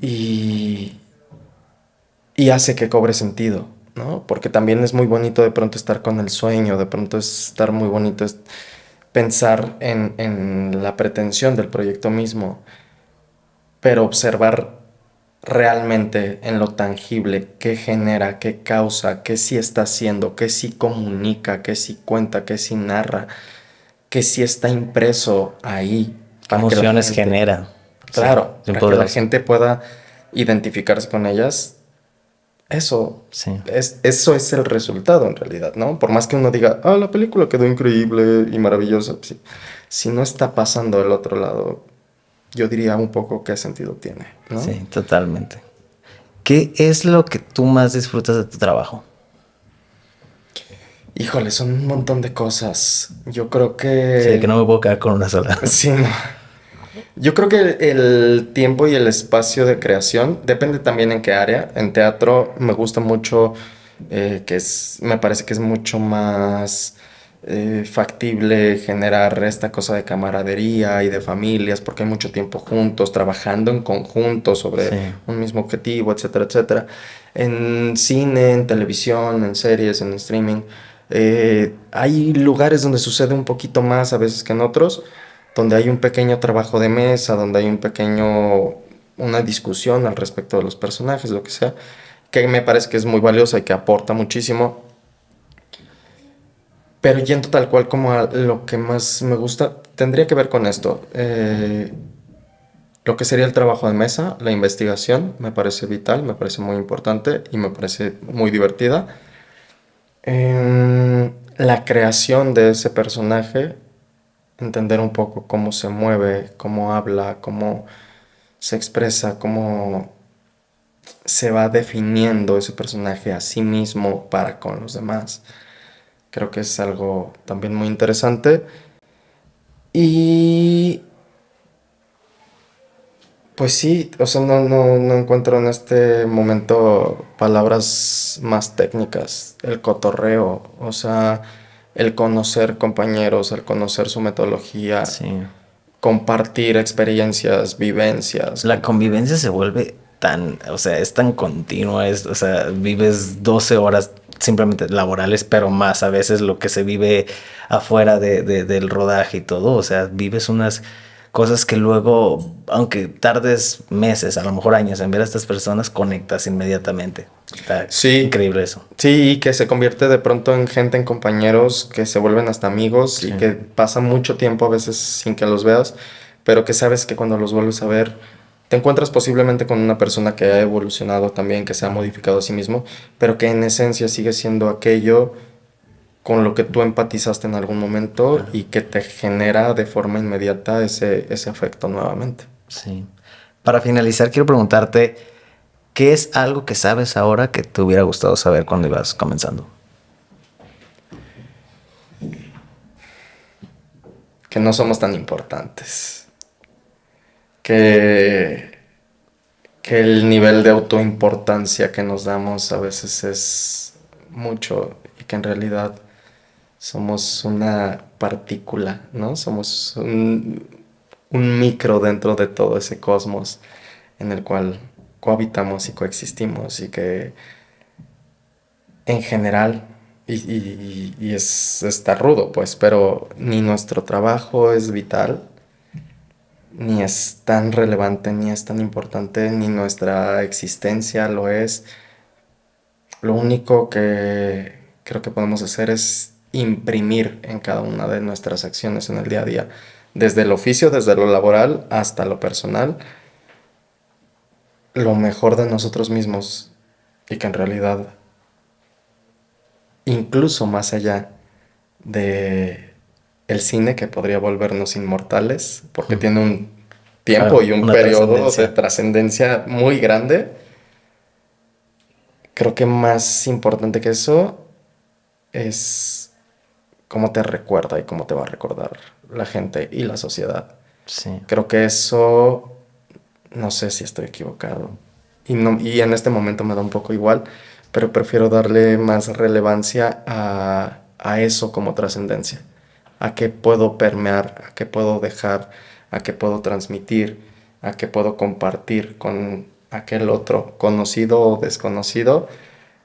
y, y hace que cobre sentido, ¿no? Porque también es muy bonito de pronto estar con el sueño, de pronto estar muy bonito pensar en, la pretensión del proyecto mismo, pero observar realmente en lo tangible, qué genera, qué causa, qué sí está haciendo, qué sí comunica, qué sí cuenta, qué sí narra, qué sí está impreso ahí. emociones genera? Claro, para que la gente pueda identificarse con ellas eso, es, eso es el resultado en realidad, ¿no? Por más que uno diga, ah, la película quedó increíble y maravillosa, si, pues si no está pasando el otro lado, yo diría un poco qué sentido tiene, ¿no? Sí, totalmente. ¿Qué es lo que tú más disfrutas de tu trabajo? Híjole, son un montón de cosas. Yo creo que... Sí, que no me puedo quedar con una sola. Sí, no. [LAUGHS] Yo creo que el tiempo y el espacio de creación depende también en qué área. En teatro me gusta mucho, eh, que me parece que es mucho más eh, factible generar esta cosa de camaradería y de familias, porque hay mucho tiempo juntos, trabajando en conjunto sobre un mismo objetivo, etcétera, etcétera. En cine, en televisión, en series, en streaming. Eh, hay lugares donde sucede un poquito más a veces que en otros, donde hay un pequeño trabajo de mesa, donde hay un pequeño, una discusión al respecto de los personajes, lo que sea, que me parece que es muy valiosa y que aporta muchísimo. Pero yendo tal cual como a lo que más me gusta, tendría que ver con esto. Eh, lo que sería el trabajo de mesa, la investigación, me parece vital, me parece muy importante y me parece muy divertida. Em, la creación de ese personaje entender un poco cómo se mueve, cómo habla, cómo se expresa, cómo se va definiendo ese personaje a sí mismo para con los demás. Creo que es algo también muy interesante. Y... Pues sí, o sea, no, no encuentro en este momento palabras más técnicas. El cotorreo, o sea, el conocer compañeros, el conocer su metodología, compartir experiencias, vivencias. La convivencia se vuelve tan, o sea, es tan continua, es, o sea, vives 12 horas simplemente laborales, pero más a veces lo que se vive afuera de, del rodaje y todo, o sea, vives unas cosas que luego, aunque tardes meses, a lo mejor años en ver a estas personas, conectas inmediatamente. sí, increíble eso. Sí, y que se convierte de pronto en gente, en compañeros, que se vuelven hasta amigos y que pasa mucho tiempo a veces sin que los veas, pero que sabes que cuando los vuelves a ver, te encuentras posiblemente con una persona que ha evolucionado también, que se ha modificado a sí mismo, pero que en esencia sigue siendo aquello con lo que tú empatizaste en algún momento y que te genera de forma inmediata ese, ese afecto nuevamente. Sí. Para finalizar, quiero preguntarte, ¿qué es algo que sabes ahora que te hubiera gustado saber cuando ibas comenzando? Que no somos tan importantes. Que, que el nivel de autoimportancia que nos damos a veces es mucho y que en realidad somos una partícula, ¿no? Somos un, micro dentro de todo ese cosmos en el cual cohabitamos y coexistimos y que en general, y, y es, está rudo, pues, pero ni nuestro trabajo es vital, ni es tan relevante, ni es tan importante, ni nuestra existencia lo es. Lo único que creo que podemos hacer es imprimir en cada una de nuestras acciones en el día a día, desde el oficio, desde lo laboral hasta lo personal, lo mejor de nosotros mismos y que en realidad, incluso más allá de el cine que podría volvernos inmortales, porque mm. tiene un tiempo y un periodo de trascendencia muy grande, creo que más importante que eso es cómo te recuerda y cómo te va a recordar la gente y la sociedad. Sí. Creo que eso, no sé si estoy equivocado. Y, en este momento me da un poco igual, pero prefiero darle más relevancia a, a eso como trascendencia, a qué puedo permear, a qué puedo dejar, a qué puedo transmitir, a qué puedo compartir con aquel otro, conocido o desconocido,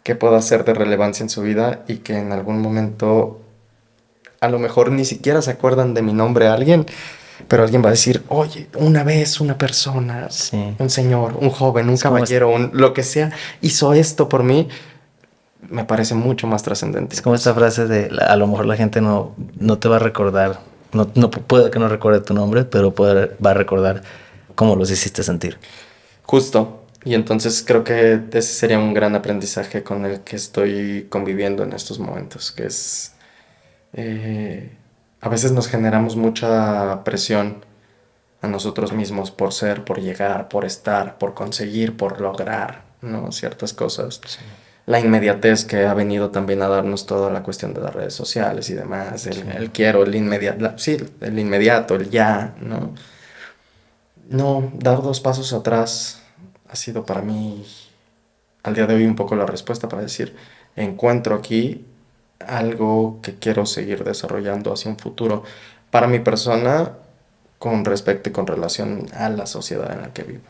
que pueda ser de relevancia en su vida y que en algún momento a lo mejor ni siquiera se acuerdan de mi nombre a alguien, pero alguien va a decir, oye, una vez una persona, un señor, un joven, un caballero, un, lo que sea, hizo esto por mí, me parece mucho más trascendente. Es como esta frase de, a lo mejor la gente no, no te va a recordar, no, puede que no recuerde tu nombre, pero va a recordar cómo los hiciste sentir. Justo. Y entonces creo que ese sería un gran aprendizaje con el que estoy conviviendo en estos momentos, que es eh, a veces nos generamos mucha presión a nosotros mismos por ser, por llegar, por estar, por conseguir, por lograr, ¿no? Ciertas cosas. La inmediatez que ha venido también a darnos toda la cuestión de las redes sociales y demás, el, quiero, el inmediato, el inmediato, el ya, ¿no? No, dar dos pasos atrás ha sido para mí al día de hoy un poco la respuesta para decir, encuentro aquí algo que quiero seguir desarrollando hacia un futuro para mi persona con respecto y con relación a la sociedad en la que vivo.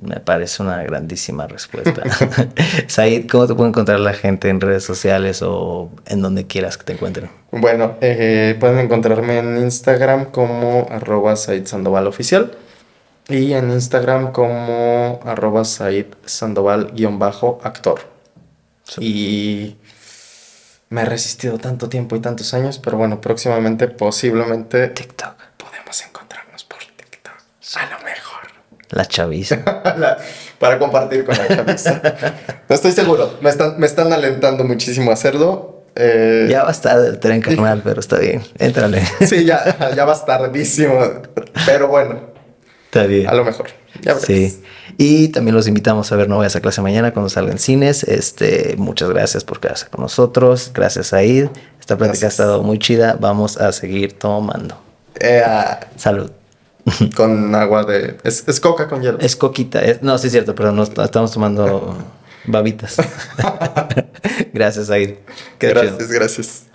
Me parece una grandísima respuesta. [LAUGHS] Said, ¿cómo te puede encontrar la gente en redes sociales o en donde quieras que te encuentren? Bueno, eh, pueden encontrarme en Instagram como arroba Said Sandoval Oficial y en Instagram como arroba Said Sandoval-actor. Y me he resistido tanto tiempo y tantos años, pero bueno, próximamente posiblemente TikTok. Podemos encontrarnos por TikTok. A lo mejor. La chaviza. [LAUGHS] para compartir con la chaviza. no estoy seguro. Me están, me están alentando muchísimo a hacerlo. Eh, ya va a estar el tren carnal, pero está bien. Éntrale. sí, ya, ya va a estar tardísimo. Pero bueno. Está bien. A lo mejor. Sí. Y también los invitamos a ver No Vayas a Clase Mañana cuando salgan cines. Este, muchas gracias por quedarse con nosotros. Gracias, Aid. Esta plática ha estado muy chida. Vamos a seguir tomando. Eh, ah, Salud. [LAUGHS] Con agua de. Es, coca con hielo. Es coquita. no, sí, es cierto, pero no estamos tomando [LAUGHS] babitas. [LAUGHS] gracias, Aid. gracias, gracias.